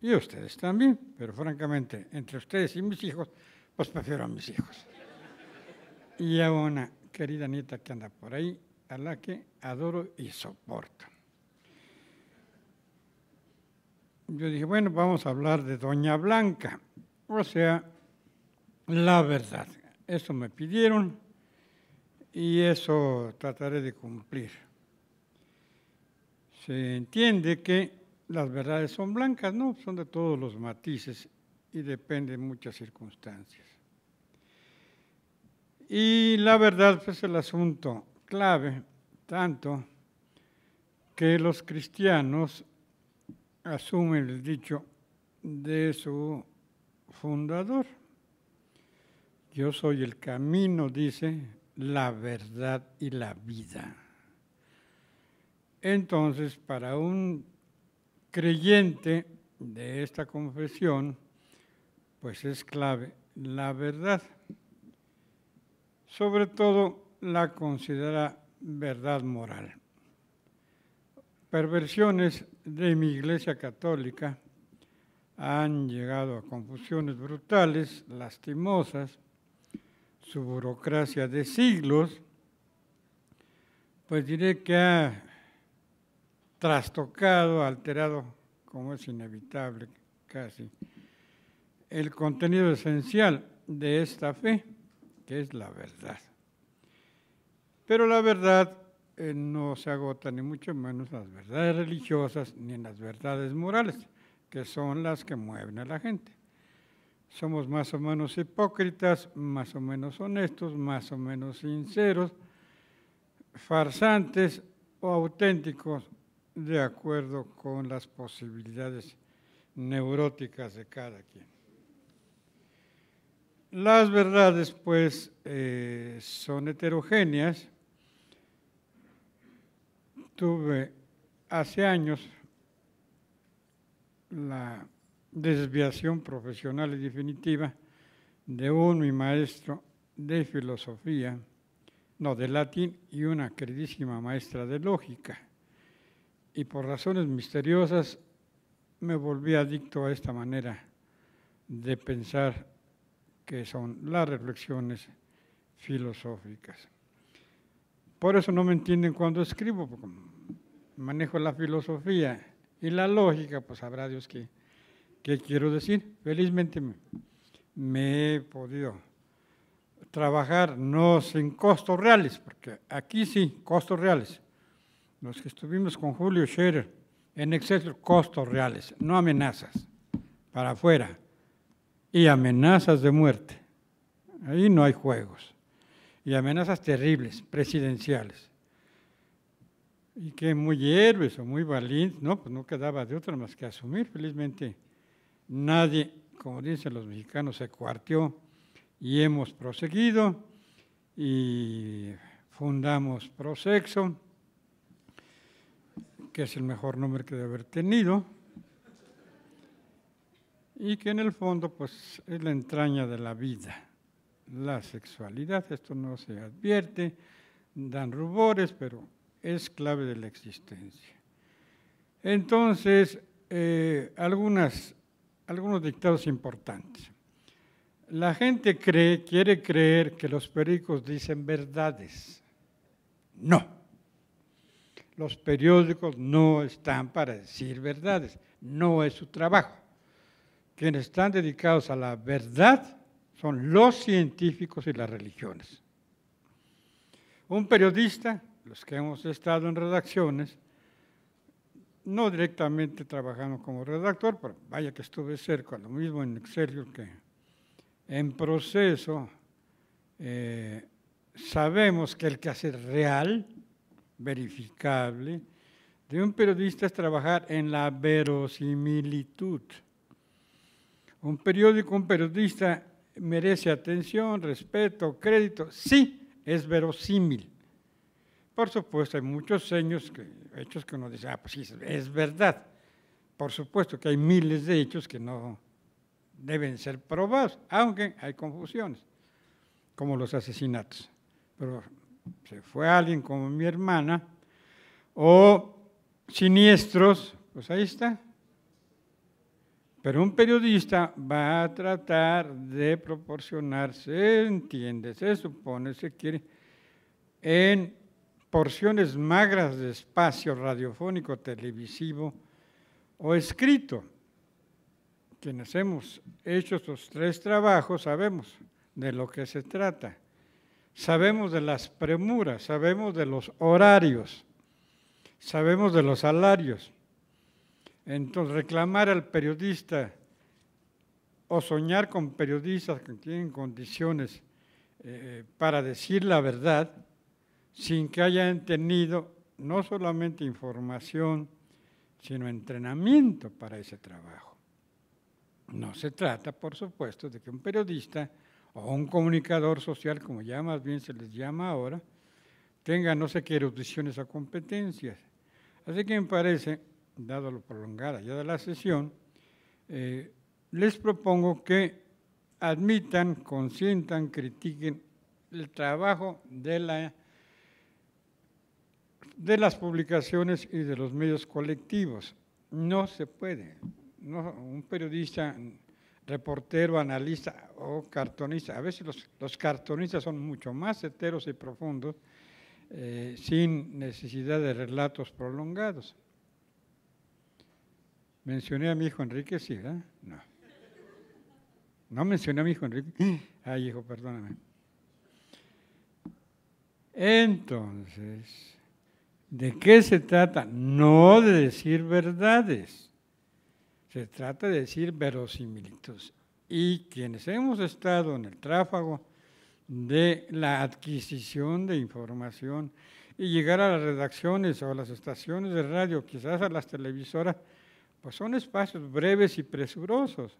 Speaker 4: Y a ustedes también, pero francamente, entre ustedes y mis hijos, pues prefiero a mis hijos. Y a una querida nieta que anda por ahí, a la que adoro y soporto. Yo dije, bueno, vamos a hablar de Doña Blanca, o sea, la verdad. Eso me pidieron y eso trataré de cumplir. Se entiende que las verdades son blancas, ¿no? Son de todos los matices y depende de muchas circunstancias. Y la verdad, pues el asunto clave, tanto que los cristianos asumen el dicho de su fundador. Yo soy el camino, dice, la verdad y la vida. Entonces, para un creyente de esta confesión, pues es clave la verdad. Sobre todo la considera verdad moral. Perversiones de mi iglesia católica han llegado a confusiones brutales, lastimosas, su burocracia de siglos, pues diré que ha trastocado, alterado, como es inevitable casi, el contenido esencial de esta fe, que es la verdad. Pero la verdad eh, no se agota ni mucho menos en las verdades religiosas ni en las verdades morales, que son las que mueven a la gente. Somos más o menos hipócritas, más o menos honestos, más o menos sinceros, farsantes o auténticos de acuerdo con las posibilidades neuróticas de cada quien. Las verdades, pues, eh, son heterogéneas tuve hace años la desviación profesional y definitiva de un mi maestro de filosofía, no, de latín y una queridísima maestra de lógica. Y por razones misteriosas me volví adicto a esta manera de pensar que son las reflexiones filosóficas. Por eso no me entienden cuando escribo, porque manejo la filosofía y la lógica, pues sabrá Dios qué, quiero decir. Felizmente me, he podido trabajar no sin costos reales, porque aquí sí, costos reales. Los que estuvimos con Julio Scherer en exceso, costos reales, no amenazas para afuera y amenazas de muerte. Ahí no hay juegos y amenazas terribles, presidenciales. Y que muy héroes o muy valientes, no, pues no quedaba de otra más que asumir. Felizmente nadie, como dicen los mexicanos, se cuartió y hemos proseguido y fundamos Prosexo, que es el mejor nombre que debe haber tenido, y que en el fondo pues es la entraña de la vida la sexualidad, esto no se advierte, dan rubores, pero es clave de la existencia. Entonces, eh, algunos dictados importantes. La gente cree, quiere creer que los periódicos dicen verdades. No. Los periódicos no están para decir verdades, no es su trabajo. Quienes están dedicados a la verdad son los científicos y las religiones. Un periodista, los que hemos estado en redacciones, no directamente trabajando como redactor, pero vaya que estuve cerca, lo mismo en Excelsior que en proceso, eh, sabemos que el que hace real, verificable, de un periodista es trabajar en la verosimilitud. Un periódico, un periodista merece atención, respeto, crédito. Sí, es verosímil. Por supuesto, hay muchos hechos que uno dice, ah, pues sí, es verdad. Por supuesto que hay miles de hechos que no deben ser probados, aunque hay confusiones, como los asesinatos. Pero se fue alguien como mi hermana, o siniestros, pues ahí está, pero un periodista va a tratar de proporcionarse, entiende, se supone, se quiere, en porciones magras de espacio radiofónico, televisivo o escrito. Quienes hemos hecho estos tres trabajos sabemos de lo que se trata. Sabemos de las premuras, sabemos de los horarios, sabemos de los salarios, entonces, reclamar al periodista o soñar con periodistas que tienen condiciones eh, para decir la verdad sin que hayan tenido no solamente información, sino entrenamiento para ese trabajo. No se trata, por supuesto, de que un periodista o un comunicador social, como ya más bien se les llama ahora, tenga no sé qué erudiciones o competencias. Así que me parece dado lo prolongada ya de la sesión, eh, les propongo que admitan, consientan, critiquen el trabajo de, la, de las publicaciones y de los medios colectivos. No se puede. un periodista, reportero, analista o cartonista, a veces los, los cartonistas son mucho más heteros y profundos, eh, sin necesidad de relatos prolongados. Mencioné a mi hijo Enrique, sí, ¿verdad? No. No mencioné a mi hijo Enrique. Ay, hijo, perdóname. Entonces, ¿de qué se trata? No de decir verdades. Se trata de decir verosimilitos. Y quienes hemos estado en el tráfago de la adquisición de información y llegar a las redacciones o a las estaciones de radio, quizás a las televisoras, pues son espacios breves y presurosos.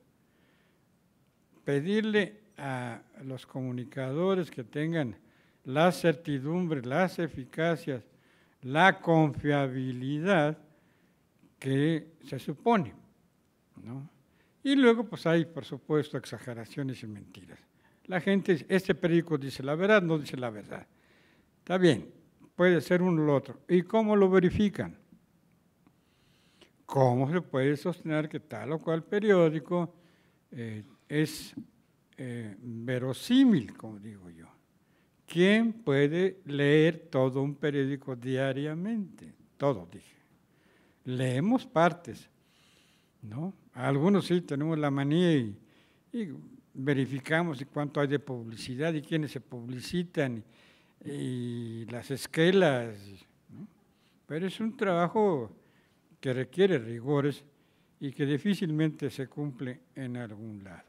Speaker 4: Pedirle a los comunicadores que tengan la certidumbre, las eficacias, la confiabilidad que se supone. ¿no? Y luego, pues hay, por supuesto, exageraciones y mentiras. La gente, este periódico dice la verdad, no dice la verdad. Está bien, puede ser uno u otro. ¿Y cómo lo verifican? ¿cómo se puede sostener que tal o cual periódico eh, es eh, verosímil, como digo yo? ¿Quién puede leer todo un periódico diariamente? Todo, dije. Leemos partes, ¿no? Algunos sí tenemos la manía y, verificamos cuánto hay de publicidad y quiénes se publicitan y, las esquelas, Pero es un trabajo que requiere rigores y que difícilmente se cumple en algún lado.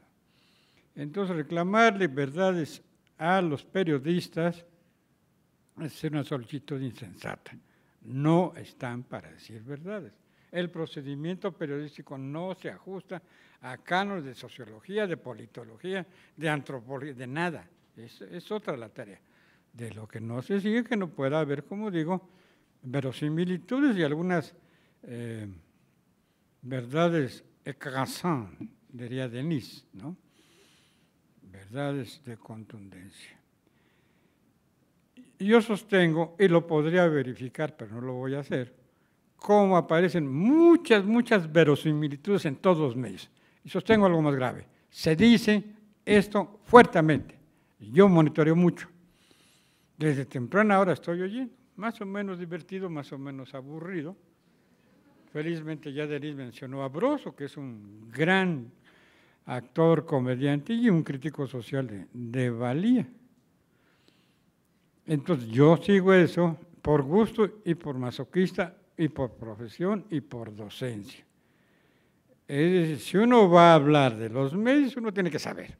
Speaker 4: Entonces, reclamarle verdades a los periodistas es una solicitud insensata. No están para decir verdades. El procedimiento periodístico no se ajusta a cánones de sociología, de politología, de antropología, de nada. Es, es otra la tarea. De lo que no se sigue que no pueda haber, como digo, verosimilitudes y algunas eh, verdades écrasantes, diría Denis, ¿no? verdades de contundencia. Yo sostengo, y lo podría verificar, pero no lo voy a hacer, cómo aparecen muchas, muchas verosimilitudes en todos los medios. Y sostengo algo más grave. Se dice esto fuertemente. Yo monitoreo mucho. Desde temprana hora estoy allí, más o menos divertido, más o menos aburrido, Felizmente ya Denis mencionó a Broso, que es un gran actor, comediante y un crítico social de, valía. Entonces yo sigo eso por gusto y por masoquista y por profesión y por docencia. Es decir, si uno va a hablar de los medios, uno tiene que saber,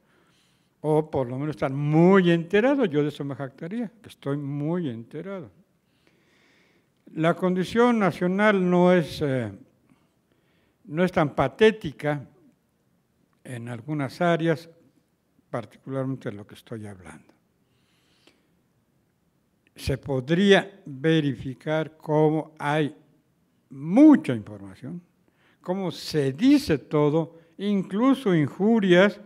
Speaker 4: o por lo menos estar muy enterado, yo de eso me jactaría, que estoy muy enterado. La condición nacional no es, eh, no es tan patética en algunas áreas, particularmente en lo que estoy hablando. Se podría verificar cómo hay mucha información, cómo se dice todo, incluso injurias,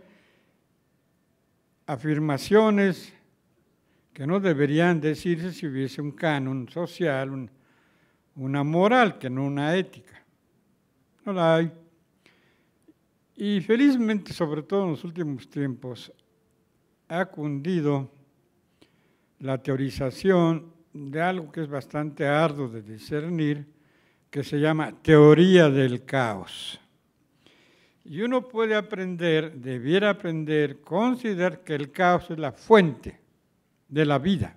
Speaker 4: afirmaciones que no deberían decirse si hubiese un canon social, un, una moral que no una ética. No la hay. Y felizmente, sobre todo en los últimos tiempos, ha cundido la teorización de algo que es bastante arduo de discernir, que se llama teoría del caos. Y uno puede aprender, debiera aprender, considerar que el caos es la fuente de la vida,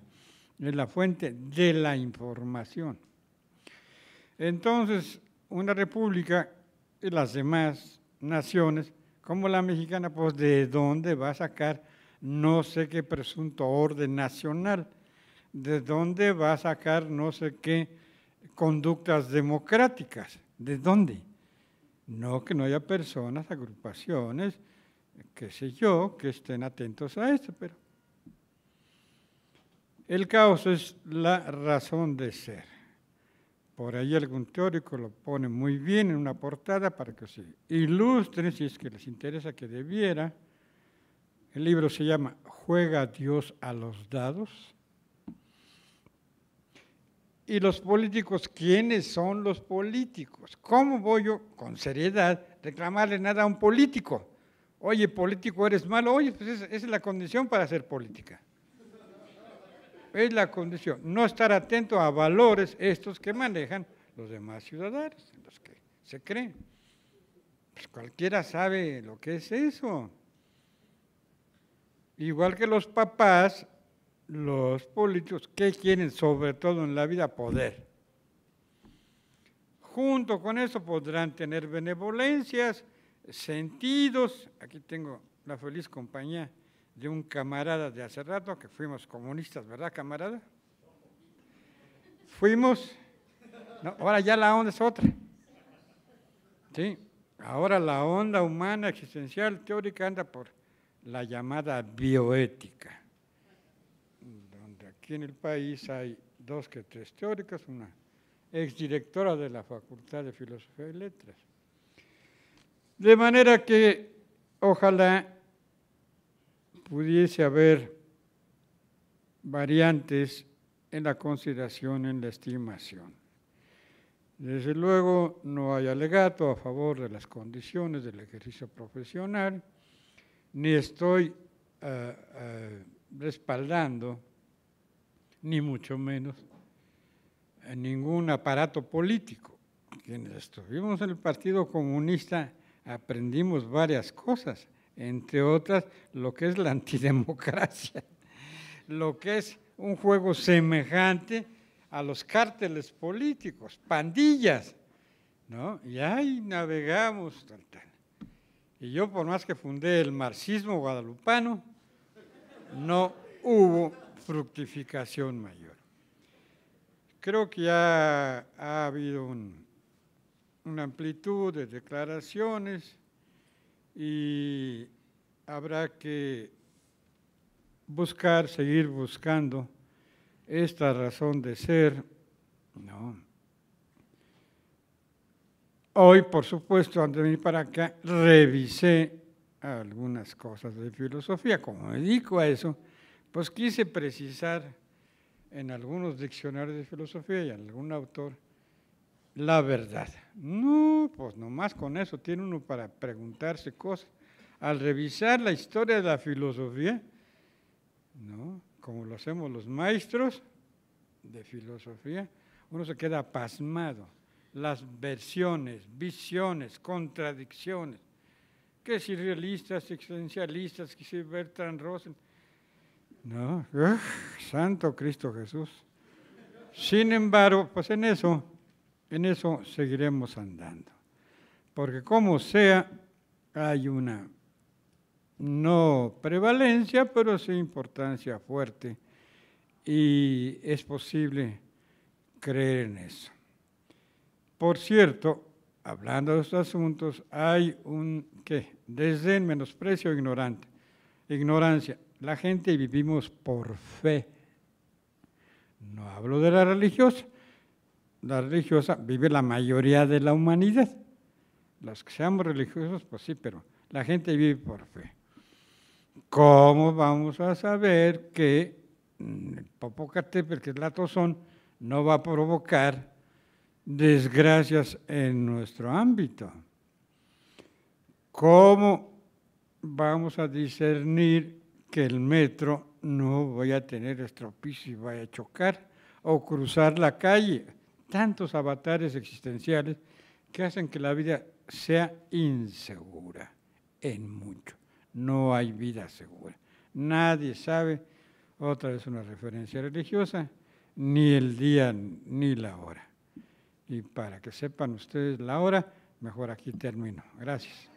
Speaker 4: es la fuente de la información. Entonces, una república y las demás naciones, como la mexicana, pues de dónde va a sacar no sé qué presunto orden nacional, de dónde va a sacar no sé qué conductas democráticas, ¿de dónde? No que no haya personas, agrupaciones, qué sé yo, que estén atentos a esto, pero el caos es la razón de ser. Por ahí algún teórico lo pone muy bien en una portada para que se ilustren, si es que les interesa que debiera. El libro se llama Juega Dios a los dados. Y los políticos, ¿quiénes son los políticos? ¿Cómo voy yo con seriedad reclamarle nada a un político? Oye, político, eres malo. Oye, pues esa es la condición para ser política es la condición, no estar atento a valores estos que manejan los demás ciudadanos, los que se creen. Pues cualquiera sabe lo que es eso. Igual que los papás, los políticos, ¿qué quieren sobre todo en la vida? Poder. Junto con eso podrán tener benevolencias, sentidos. Aquí tengo la feliz compañía de un camarada de hace rato, que fuimos comunistas, ¿verdad, camarada? Fuimos, ahora ya la onda es otra. Ahora la onda humana existencial teórica anda por la llamada bioética, donde aquí en el país hay dos que tres teóricas, una exdirectora de la Facultad de Filosofía y Letras. De manera que ojalá pudiese haber variantes en la consideración, en la estimación. Desde luego no hay alegato a favor de las condiciones del ejercicio profesional, ni estoy ah, ah, respaldando, ni mucho menos, ningún aparato político. Quienes estuvimos en el Partido Comunista aprendimos varias cosas entre otras, lo que es la antidemocracia, *laughs* lo que es un juego semejante a los cárteles políticos, pandillas, ¿no? Y ahí navegamos, Y yo, por más que fundé el marxismo guadalupano, no hubo fructificación mayor. Creo que ya ha habido una amplitud de declaraciones, y habrá que buscar, seguir buscando esta razón de ser. Hoy, por supuesto, antes de venir para acá, revisé algunas cosas de filosofía. Como me dedico a eso, pues quise precisar en algunos diccionarios de filosofía y en algún autor la verdad. No, pues nomás con eso tiene uno para preguntarse cosas. Al revisar la historia de la filosofía, ¿no? como lo hacemos los maestros de filosofía, uno se queda pasmado. Las versiones, visiones, contradicciones, que si realistas, existencialistas, que si Bertrand Russell, no, santo Cristo Jesús. Sin embargo, pues en eso en eso seguiremos andando. Porque como sea, hay una no prevalencia, pero sí importancia fuerte. Y es posible creer en eso. Por cierto, hablando de estos asuntos, hay un que desdén, menosprecio, ignorante, ignorancia. La gente vivimos por fe. No hablo de la religiosa, la religiosa, vive la mayoría de la humanidad. Los que seamos religiosos, pues sí, pero la gente vive por fe. ¿Cómo vamos a saber que mm, el Popocatépetl, que es la tozón, no va a provocar desgracias en nuestro ámbito? ¿Cómo vamos a discernir que el metro no vaya a tener estropicio y vaya a chocar o cruzar la calle? tantos avatares existenciales que hacen que la vida sea insegura en mucho. No hay vida segura. Nadie sabe, otra vez una referencia religiosa, ni el día ni la hora. Y para que sepan ustedes la hora, mejor aquí termino. Gracias.